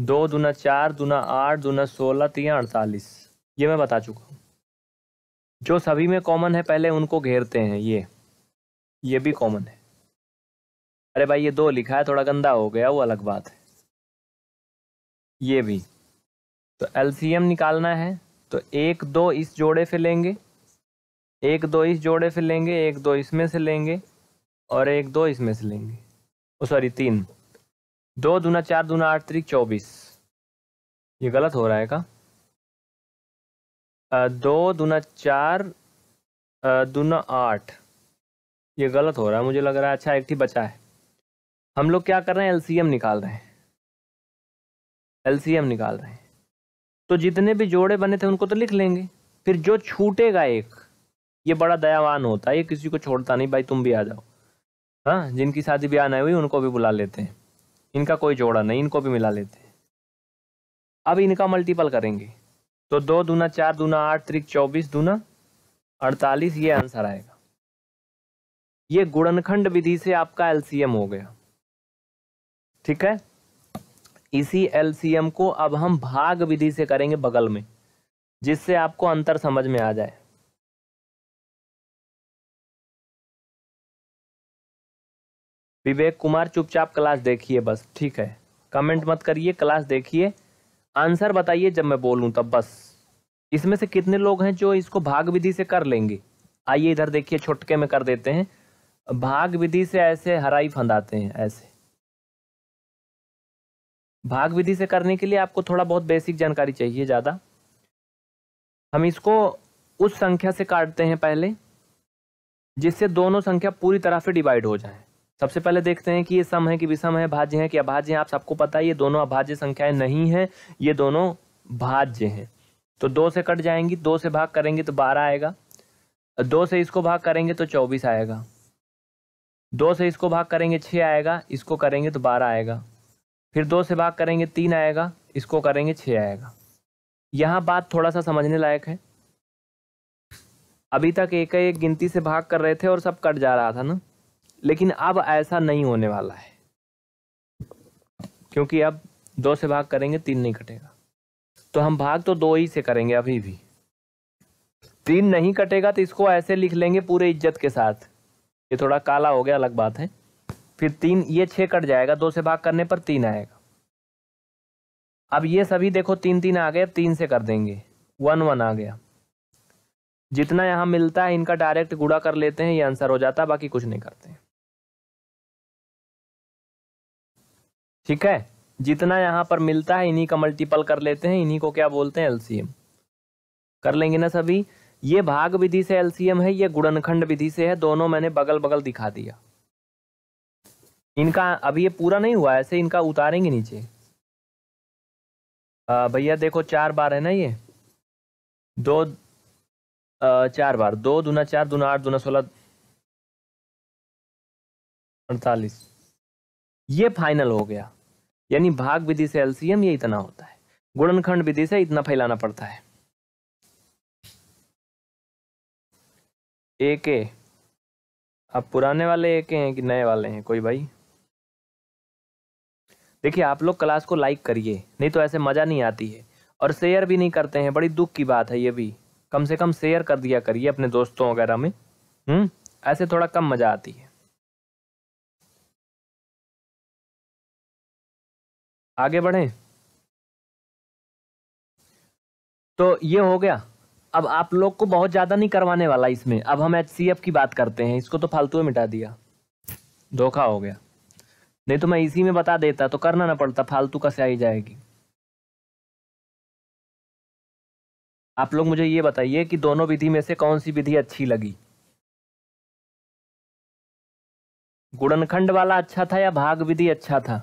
दो दूना चार दूना आठ दूना सोलह तीन अड़तालीस ये मैं बता चुका हूँ जो सभी में कॉमन है पहले उनको घेरते हैं ये ये भी कॉमन है अरे भाई ये दो लिखा है थोड़ा गंदा हो गया वो अलग बात है ये भी तो एलसीएम निकालना है तो एक दो इस जोड़े से लेंगे एक दो इस जोड़े से लेंगे एक दो इसमें से लेंगे और एक दो इसमें से लेंगे सॉरी तीन दो दूना चार दूना आठ तरीक चौबीस ये गलत हो रहा है का दो दूना चार दूना आठ ये गलत हो रहा है मुझे लग रहा है अच्छा एक ही बचा है हम लोग क्या कर रहे हैं एलसीएम निकाल रहे हैं एलसीएम निकाल रहे हैं तो जितने भी जोड़े बने थे उनको तो लिख लेंगे फिर जो छूटेगा एक ये बड़ा दयावान होता है ये किसी को छोड़ता नहीं भाई तुम भी आ जाओ हाँ जिनकी शादी ब्याह नहीं हुई उनको भी बुला लेते हैं इनका कोई जोड़ा नहीं इनको भी मिला लेते हैं अब इनका मल्टीपल करेंगे तो दो दूना चार दूना आठ त्रिक चौबीस दूना अड़तालीस ये आंसर आएगा ये गुणनखंड विधि से आपका एलसीएम हो गया ठीक है इसी एलसीएम को अब हम भाग विधि से करेंगे बगल में जिससे आपको अंतर समझ में आ जाए विवेक कुमार चुपचाप क्लास देखिए बस ठीक है कमेंट मत करिए क्लास देखिए आंसर बताइए जब मैं बोलूं तब बस इसमें से कितने लोग हैं जो इसको भाग विधि से कर लेंगे आइए इधर देखिए छुटके में कर देते हैं भाग विधि से ऐसे हराई फंदाते हैं ऐसे भाग विधि से करने के लिए आपको थोड़ा बहुत बेसिक जानकारी चाहिए ज़्यादा हम इसको उस संख्या से काटते हैं पहले जिससे दोनों संख्या पूरी तरह से डिवाइड हो जाए सबसे पहले देखते हैं कि ये सम है कि विषम है भाज्य है कि अभाज्य है आप सबको पता है ये दोनों अभाज्य संख्याएं नहीं है ये दोनों भाज्य हैं तो दो से कट जाएंगी दो से भाग करेंगे तो बारह आएगा दो से इसको भाग करेंगे तो चौबीस आएगा दो से इसको भाग करेंगे छः आएगा इसको करेंगे तो बारह आएगा फिर दो से भाग करेंगे तीन आएगा इसको करेंगे छः आएगा यहाँ बात थोड़ा सा समझने लायक है अभी तक एक एक गिनती से भाग कर रहे थे और सब कट जा रहा था ना लेकिन अब ऐसा नहीं होने वाला है क्योंकि अब दो से भाग करेंगे तीन नहीं कटेगा तो हम भाग तो दो ही से करेंगे अभी भी तीन नहीं कटेगा तो इसको ऐसे लिख लेंगे पूरे इज्जत के साथ ये थोड़ा काला हो गया अलग बात है फिर तीन ये छः कट जाएगा दो से भाग करने पर तीन आएगा अब ये सभी देखो तीन तीन आ गए तीन से कर देंगे वन वन आ गया जितना यहाँ मिलता है इनका डायरेक्ट गुड़ा कर लेते हैं ये आंसर हो जाता है बाकी कुछ नहीं करते हैं ठीक है जितना यहाँ पर मिलता है इन्हीं का मल्टीपल कर लेते हैं इन्हीं को क्या बोलते हैं एलसीएम कर लेंगे ना सभी ये भाग विधि से एलसीएम है ये गुणनखंड विधि से है दोनों मैंने बगल बगल दिखा दिया इनका अभी ये पूरा नहीं हुआ ऐसे इनका उतारेंगे नीचे भैया देखो चार बार है ना ये दो आ, चार बार दो दुना चार दुना आठ दुना सोलह अड़तालीस ये फाइनल हो गया यानी भाग विधि से एलसीएम ये इतना होता है गुणनखंड विधि से इतना फैलाना पड़ता है ए अब पुराने वाले एक हैं कि नए वाले हैं कोई भाई देखिए आप लोग क्लास को लाइक करिए नहीं तो ऐसे मज़ा नहीं आती है और शेयर भी नहीं करते हैं बड़ी दुख की बात है ये भी कम से कम शेयर कर दिया करिए अपने दोस्तों वगैरह में हम्म ऐसे थोड़ा कम मज़ा आती है आगे बढ़ें तो ये हो गया अब आप लोग को बहुत ज़्यादा नहीं करवाने वाला इसमें अब हम एच की बात करते हैं इसको तो फालतू में मिटा दिया धोखा हो गया नहीं तो मैं इसी में बता देता तो करना ना पड़ता फालतू का स्याही जाएगी आप लोग मुझे ये बताइए कि दोनों विधि में से कौन सी विधि अच्छी लगी गुड़नखंड वाला अच्छा था या भाग विधि अच्छा था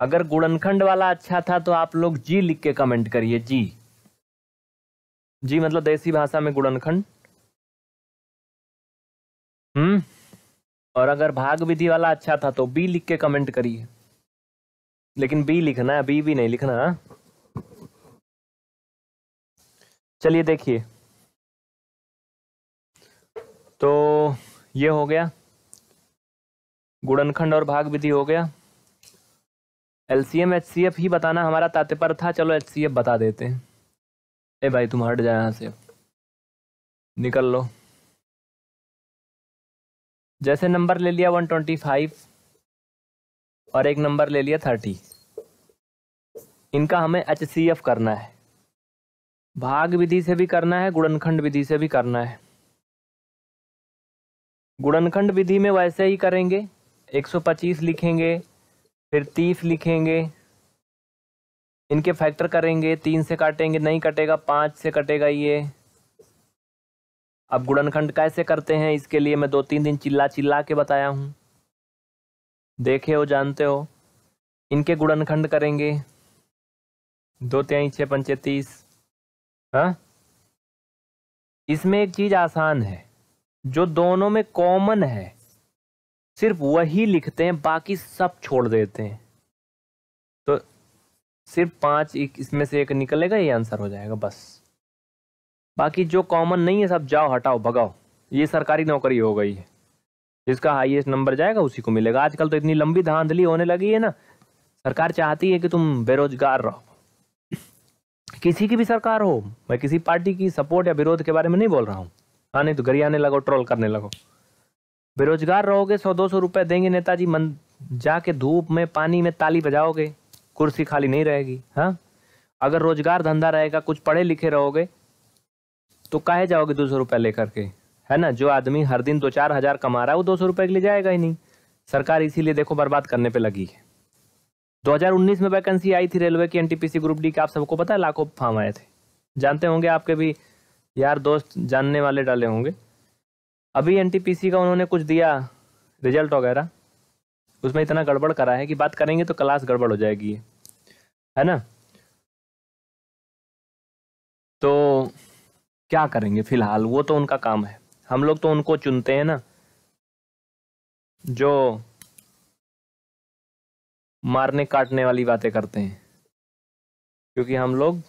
अगर गुड़नखंड वाला अच्छा था तो आप लोग जी लिख के कमेंट करिए जी जी मतलब देसी भाषा में गुड़नखंड हम्म और अगर भाग विधि वाला अच्छा था तो बी लिख के कमेंट करिए लेकिन बी लिखना है बी भी नहीं लिखना चलिए देखिए तो ये हो गया गुड़नखंड और भाग विधि हो गया L C M H C F ही बताना हमारा तात्पर्य था चलो एच सी एफ बता देते हैं ए भाई तुम हट जाए यहाँ से निकल लो जैसे नंबर ले लिया वन ट्वेंटी फाइव और एक नंबर ले लिया थर्टी इनका हमें एच सी एफ करना है भाग विधि से भी करना है गुणनखंड विधि से भी करना है गुणनखंड विधि में वैसे ही करेंगे 125 लिखेंगे फिर तीस लिखेंगे इनके फैक्टर करेंगे तीन से काटेंगे नहीं कटेगा पाँच से कटेगा ये अब गुड़नखंड कैसे करते हैं इसके लिए मैं दो तीन दिन चिल्ला चिल्ला के बताया हूँ देखे हो जानते हो इनके गुड़नखंड करेंगे दो त्याई छः पंचे तीस हाँ इसमें एक चीज़ आसान है जो दोनों में कॉमन है सिर्फ वही लिखते हैं बाकी सब छोड़ देते हैं तो सिर्फ एक इसमें से एक निकलेगा ये आंसर हो जाएगा बस बाकी जो कॉमन नहीं है सब जाओ हटाओ भगाओ ये सरकारी नौकरी हो गई है जिसका हाईएस्ट नंबर जाएगा उसी को मिलेगा आजकल तो इतनी लंबी धांधली होने लगी है ना सरकार चाहती है कि तुम बेरोजगार रहो किसी की भी सरकार हो मैं किसी पार्टी की सपोर्ट या विरोध के बारे में नहीं बोल रहा हूँ हाँ नहीं तो गरियाने लगो ट्रोल करने लगो बेरोजगार रहोगे सौ दो सौ रुपये देंगे नेताजी मन जाके धूप में पानी में ताली बजाओगे कुर्सी खाली नहीं रहेगी हाँ अगर रोजगार धंधा रहेगा कुछ पढ़े लिखे रहोगे तो कहे जाओगे दो सौ रुपये लेकर के है ना जो आदमी हर दिन दो चार हजार कमा रहा है वो दो सौ रुपये के लिए जाएगा ही नहीं सरकार इसीलिए देखो बर्बाद करने पर लगी है उन्नीस में वैकेंसी आई थी रेलवे की एनटीपीसी ग्रुप डी की आप सबको पता है लाखों फार्म आए थे जानते होंगे आपके भी यार दोस्त जानने वाले डाले होंगे अभी एनटीपीसी का उन्होंने कुछ दिया रिजल्ट वगैरह उसमें इतना गड़बड़ करा है कि बात करेंगे तो क्लास गड़बड़ हो जाएगी है ना तो क्या करेंगे फिलहाल वो तो उनका काम है हम लोग तो उनको चुनते हैं ना जो मारने काटने वाली बातें करते हैं क्योंकि हम लोग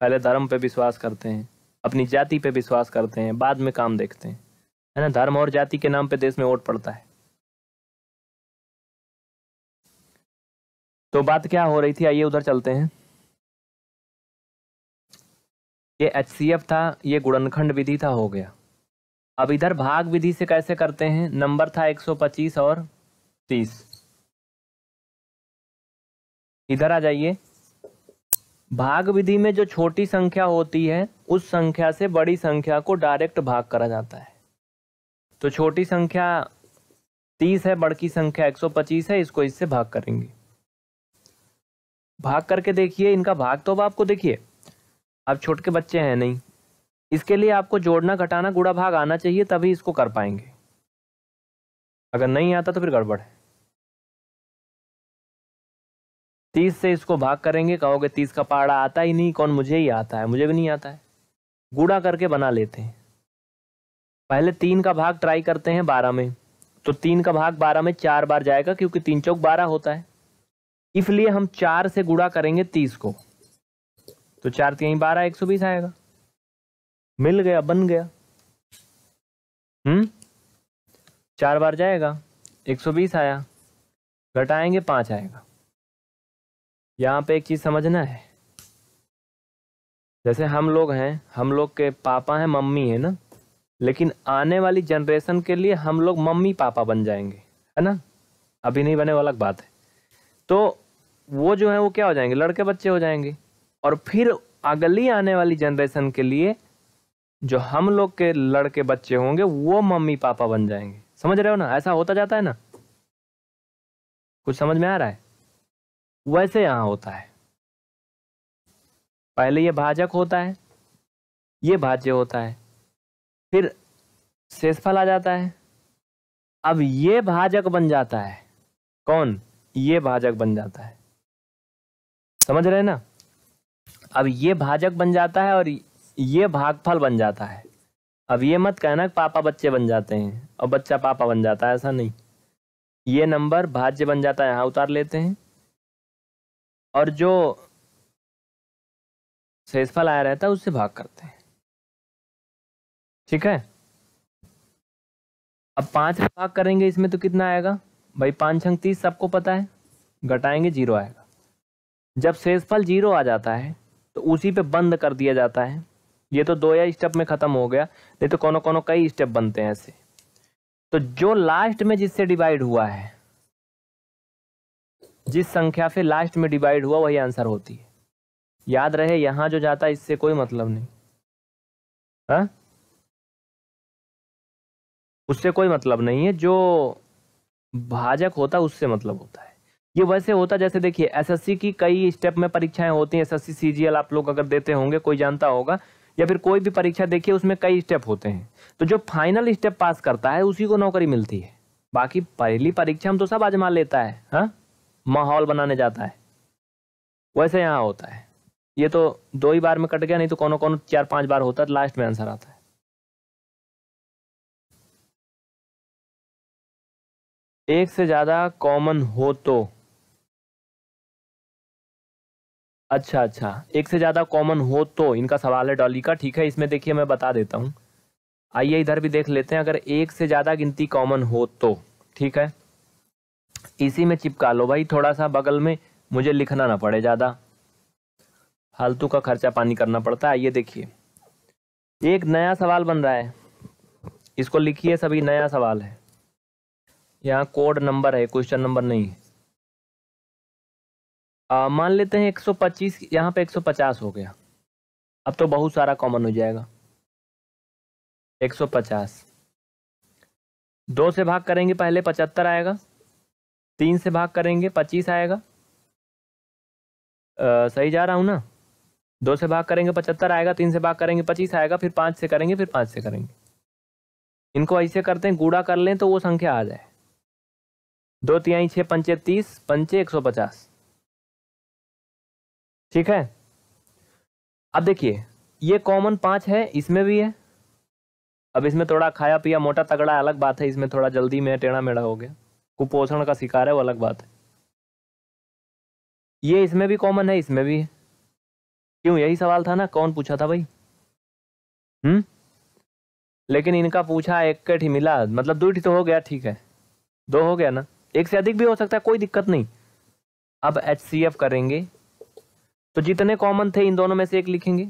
पहले धर्म पे विश्वास करते हैं अपनी जाति पे विश्वास करते हैं बाद में काम देखते हैं है ना धर्म और जाति के नाम पे देश में वोट पड़ता है तो बात क्या हो रही थी आइए उधर चलते हैं ये एच था ये गुड़नखंड विधि था हो गया अब इधर भाग विधि से कैसे करते हैं नंबर था 125 और 30 इधर आ जाइए भाग विधि में जो छोटी संख्या होती है उस संख्या से बड़ी संख्या को डायरेक्ट भाग करा जाता है तो छोटी संख्या तीस है बड़की संख्या एक सौ पच्चीस है इसको इससे भाग करेंगे भाग करके देखिए इनका भाग तो अब आपको देखिए अब छोटे के बच्चे हैं नहीं इसके लिए आपको जोड़ना घटाना गुड़ा भाग आना चाहिए तभी इसको कर पाएंगे अगर नहीं आता तो फिर गड़बड़ है तीस से इसको भाग करेंगे कहोगे तीस का पहाड़ा आता ही नहीं कौन मुझे ही आता है मुझे भी नहीं आता है गुड़ा करके बना लेते हैं पहले तीन का भाग ट्राई करते हैं बारह में तो तीन का भाग बारह में चार बार जाएगा क्योंकि तीन चौक बारह होता है इसलिए हम चार से गुड़ा करेंगे तीस को तो चार तीन बारह एक सौ बीस आएगा मिल गया बन गया हम्म चार बार जाएगा एक सौ बीस आया घटाएंगे पांच आएगा यहाँ पे एक चीज़ समझना है जैसे हम लोग हैं हम लोग के पापा हैं मम्मी है ना लेकिन आने वाली जनरेशन के लिए हम लोग मम्मी पापा बन जाएंगे है ना अभी नहीं बने वो अलग बात है तो वो जो है वो क्या हो जाएंगे लड़के बच्चे हो जाएंगे और फिर अगली आने वाली जनरेशन के लिए जो हम लोग के लड़के बच्चे होंगे वो मम्मी पापा बन जाएंगे समझ रहे हो ना ऐसा होता जाता है ना कुछ समझ में आ रहा है वैसे यहां होता है पहले ये भाजक होता है ये भाज्य होता है फिर शेषफल आ जाता है अब ये भाजक बन जाता है कौन ये भाजक बन जाता है समझ रहे ना अब ये भाजक बन जाता है और ये भागफल बन जाता है अब ये मत कहना पापा बच्चे बन जाते हैं और बच्चा पापा बन जाता है ऐसा नहीं ये नंबर भाज्य बन जाता है यहां उतार लेते हैं और जो शेषफल आया रहता है उससे भाग करते हैं ठीक है अब पांच भाग करेंगे इसमें तो कितना आएगा भाई पांच छंग तीस सबको पता है घटाएंगे जीरो आएगा जब शेषफल जीरो आ जाता है तो उसी पे बंद कर दिया जाता है ये तो दो या स्टेप में ख़त्म हो गया नहीं तो कोनो कोनो कई स्टेप बनते हैं ऐसे तो जो लास्ट में जिससे डिवाइड हुआ है जिस संख्या से लास्ट में डिवाइड हुआ वही आंसर होती है याद रहे यहां जो जाता है इससे कोई मतलब नहीं हा? उससे कोई मतलब नहीं है जो भाजक होता उससे मतलब होता है ये वैसे होता जैसे देखिए एसएससी की कई स्टेप में परीक्षाएं होती हैं एसएससी सीजीएल आप लोग अगर देते होंगे कोई जानता होगा या फिर कोई भी परीक्षा देखिए उसमें कई स्टेप होते हैं तो जो फाइनल स्टेप पास करता है उसी को नौकरी मिलती है बाकी पहली परीक्षा हम तो सब आजमा लेता है हा? माहौल बनाने जाता है वैसे यहाँ होता है ये तो दो ही बार में कट गया नहीं तो कोनो कोनो चार पांच बार होता है लास्ट तो में आंसर आता है एक से ज्यादा कॉमन हो तो अच्छा अच्छा एक से ज़्यादा कॉमन हो तो इनका सवाल है डॉली का ठीक है इसमें देखिए मैं बता देता हूं आइए इधर भी देख लेते हैं अगर एक से ज़्यादा गिनती कॉमन हो तो ठीक है इसी में चिपका लो भाई थोड़ा सा बगल में मुझे लिखना ना पड़े ज़्यादा फालतू का खर्चा पानी करना पड़ता है ये देखिए एक नया सवाल बन रहा है इसको लिखिए सभी नया सवाल है यहाँ कोड नंबर है क्वेश्चन नंबर नहीं है मान लेते हैं 125 यहाँ पे एक हो गया अब तो बहुत सारा कॉमन हो जाएगा 150 दो से भाग करेंगे पहले 75 आएगा तीन से भाग करेंगे पच्चीस आएगा आ, सही जा रहा हूँ ना दो से भाग करेंगे पचहत्तर आएगा तीन से भाग करेंगे पच्चीस आएगा फिर पाँच से करेंगे फिर पाँच से करेंगे इनको ऐसे करते हैं गूढ़ा कर लें तो वो संख्या आ जाए दो तिहाई छः पंचे तीस पंचे एक सौ पचास ठीक है अब देखिए ये कॉमन पाँच है इसमें भी है अब इसमें थोड़ा खाया पिया मोटा तगड़ा अलग बात है इसमें थोड़ा जल्दी में टेढ़ा मेढ़ा हो गया कुपोषण का शिकार है वो अलग बात है ये इसमें भी कॉमन है इसमें भी है क्यों यही सवाल था ना कौन पूछा था भाई हम्म लेकिन इनका पूछा एक कट ही मिला मतलब दो तो हो गया ठीक है दो हो गया ना एक से अधिक भी हो सकता है कोई दिक्कत नहीं अब एच सी एफ करेंगे तो जितने कॉमन थे इन दोनों में से एक लिखेंगे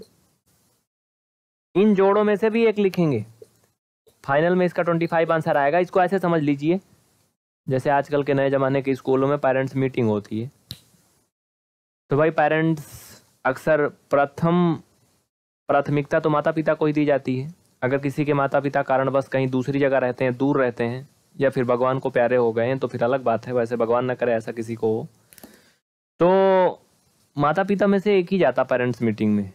इन जोड़ों में से भी एक लिखेंगे फाइनल में इसका ट्वेंटी फाइव आंसर आएगा इसको ऐसे समझ लीजिए जैसे आजकल के नए ज़माने के स्कूलों में पेरेंट्स मीटिंग होती है तो भाई पेरेंट्स अक्सर प्रथम प्राथमिकता तो माता पिता को ही दी जाती है अगर किसी के माता पिता कारणवश कहीं दूसरी जगह रहते हैं दूर रहते हैं या फिर भगवान को प्यारे हो गए हैं तो फिर अलग बात है वैसे भगवान ना करे ऐसा किसी को हो तो माता पिता में से एक ही जाता पेरेंट्स मीटिंग में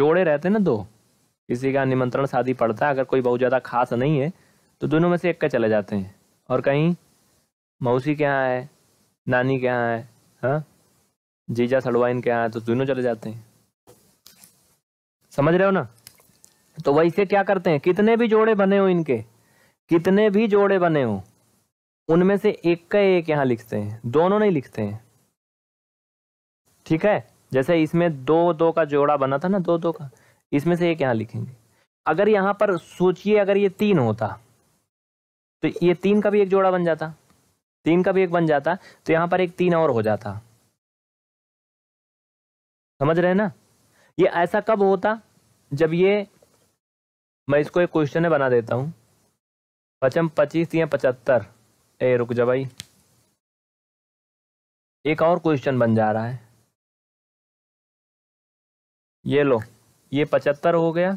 जोड़े रहते ना दो किसी का निमंत्रण शादी पड़ता है अगर कोई बहुत ज़्यादा खास नहीं है तो दोनों में से एक का चले जाते हैं और कहीं मौसी के यहाँ है नानी के यहाँ है हाँ जीजा सड़वा इनके यहाँ है तो दोनों चले जाते हैं समझ रहे हो ना तो वैसे क्या करते हैं कितने भी जोड़े बने हो इनके कितने भी जोड़े बने हो उनमें से एक का एक यहाँ लिखते हैं दोनों नहीं लिखते हैं ठीक है जैसे इसमें दो दो का जोड़ा बना था ना दो दो का इसमें से एक यहाँ लिखेंगे अगर यहाँ पर सोचिए अगर ये तीन होता तो ये तीन का भी एक जोड़ा बन जाता तीन का भी एक बन जाता तो यहां पर एक तीन और हो जाता समझ रहे ना ये ऐसा कब होता जब ये मैं इसको एक क्वेश्चन बना देता हूं पचम पच्चीस या पचहत्तर ए रुक जा भाई एक और क्वेश्चन बन जा रहा है ये लो ये पचहत्तर हो गया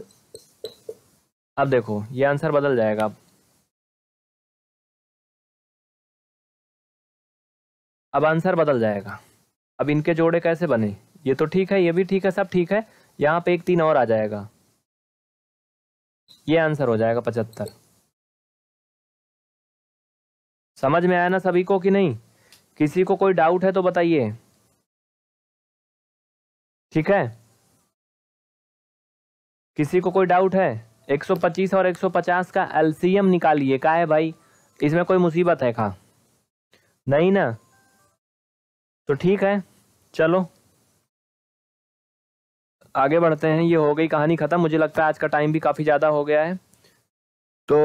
अब देखो ये आंसर बदल जाएगा अब अब आंसर बदल जाएगा अब इनके जोड़े कैसे बने ये तो ठीक है ये भी ठीक है सब ठीक है यहाँ पे एक तीन और आ जाएगा ये आंसर हो जाएगा पचहत्तर समझ में आया ना सभी को कि नहीं किसी को कोई डाउट है तो बताइए ठीक है किसी को कोई डाउट है 125 और 150 का एलसीएम निकालिए का है भाई इसमें कोई मुसीबत है खा नहीं ना तो ठीक है चलो आगे बढ़ते हैं ये हो गई कहानी ख़त्म मुझे लगता है आज का टाइम भी काफ़ी ज़्यादा हो गया है तो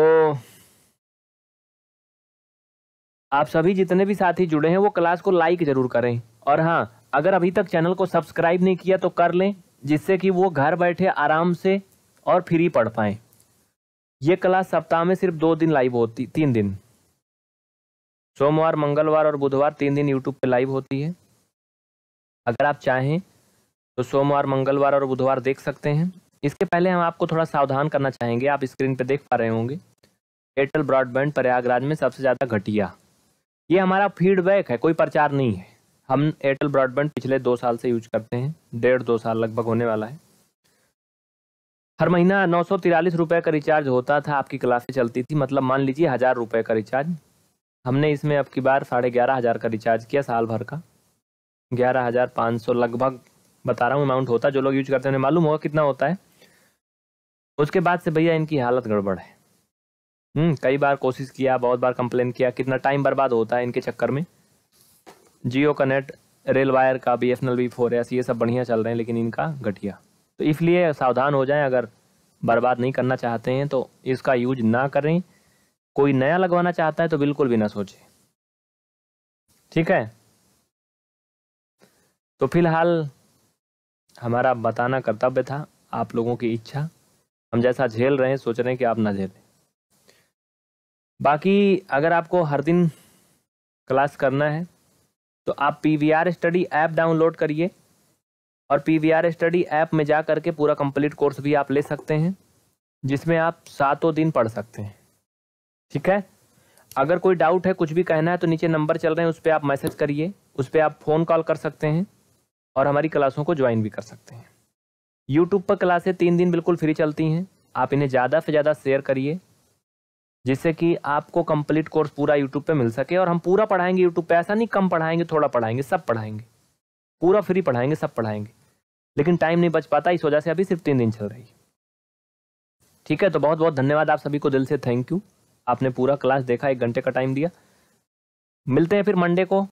आप सभी जितने भी साथी जुड़े हैं वो क्लास को लाइक ज़रूर करें और हाँ अगर अभी तक चैनल को सब्सक्राइब नहीं किया तो कर लें जिससे कि वो घर बैठे आराम से और फ्री पढ़ पाएँ ये क्लास सप्ताह में सिर्फ दो दिन लाइव होती तीन दिन सोमवार मंगलवार और बुधवार तीन दिन यूट्यूब पे लाइव होती है अगर आप चाहें तो सोमवार मंगलवार और बुधवार देख सकते हैं इसके पहले हम आपको थोड़ा सावधान करना चाहेंगे आप स्क्रीन पे देख पा रहे होंगे एयरटेल ब्रॉडबैंड प्रयागराज में सबसे ज़्यादा घटिया ये हमारा फीडबैक है कोई प्रचार नहीं है हम एयरटेल ब्रॉडबैंड पिछले दो साल से यूज करते हैं डेढ़ दो साल लगभग होने वाला है हर महीना नौ सौ तिरालीस रुपये का रिचार्ज होता था आपकी क्लासें चलती थी मतलब मान लीजिए हज़ार रुपये का रिचार्ज हमने इसमें अब की बार साढ़े ग्यारह हज़ार का रिचार्ज किया साल भर का ग्यारह हज़ार पाँच सौ लगभग बता रहा हूँ अमाउंट होता जो लोग यूज करते हैं उन्हें मालूम होगा कितना होता है उसके बाद से भैया इनकी हालत गड़बड़ है हम्म, कई बार कोशिश किया बहुत बार कंप्लेन किया कितना टाइम बर्बाद होता है इनके चक्कर में जियो का नेट रेल वायर का B F N L B four ये सब बढ़िया चल रहे हैं लेकिन इनका घटिया तो इसलिए सावधान हो जाएं अगर बर्बाद नहीं करना चाहते हैं तो इसका यूज ना करें कोई नया लगवाना चाहता है तो बिल्कुल भी ना सोचे ठीक है तो फिलहाल हमारा बताना कर्तव्य था आप लोगों की इच्छा हम जैसा झेल रहे हैं सोच रहे हैं कि आप ना झेलें बाकी अगर आपको हर दिन क्लास करना है तो आप P V R study app download करिए और P V R study app में जा करके पूरा कंप्लीट कोर्स भी आप ले सकते हैं जिसमें आप सातों दिन पढ़ सकते हैं ठीक है अगर कोई डाउट है कुछ भी कहना है तो नीचे नंबर चल रहे हैं उस पर आप मैसेज करिए उस पर आप फ़ोन कॉल कर सकते हैं और हमारी क्लासों को ज्वाइन भी कर सकते हैं यूट्यूब पर क्लासें तीन दिन बिल्कुल फ्री चलती हैं आप इन्हें ज़्यादा से ज़्यादा शेयर करिए जिससे कि आपको कंप्लीट कोर्स पूरा यूट्यूब पे मिल सके और हम पूरा पढ़ाएंगे यूट्यूब पे ऐसा नहीं कम पढ़ाएंगे थोड़ा पढ़ाएंगे सब पढ़ाएंगे पूरा फ्री पढ़ाएंगे सब पढ़ाएंगे लेकिन टाइम नहीं बच पाता इस वजह से अभी सिर्फ तीन दिन चल रही है ठीक है तो बहुत बहुत धन्यवाद आप सभी को दिल से थैंक यू आपने पूरा क्लास देखा एक घंटे का टाइम दिया मिलते हैं फिर मंडे को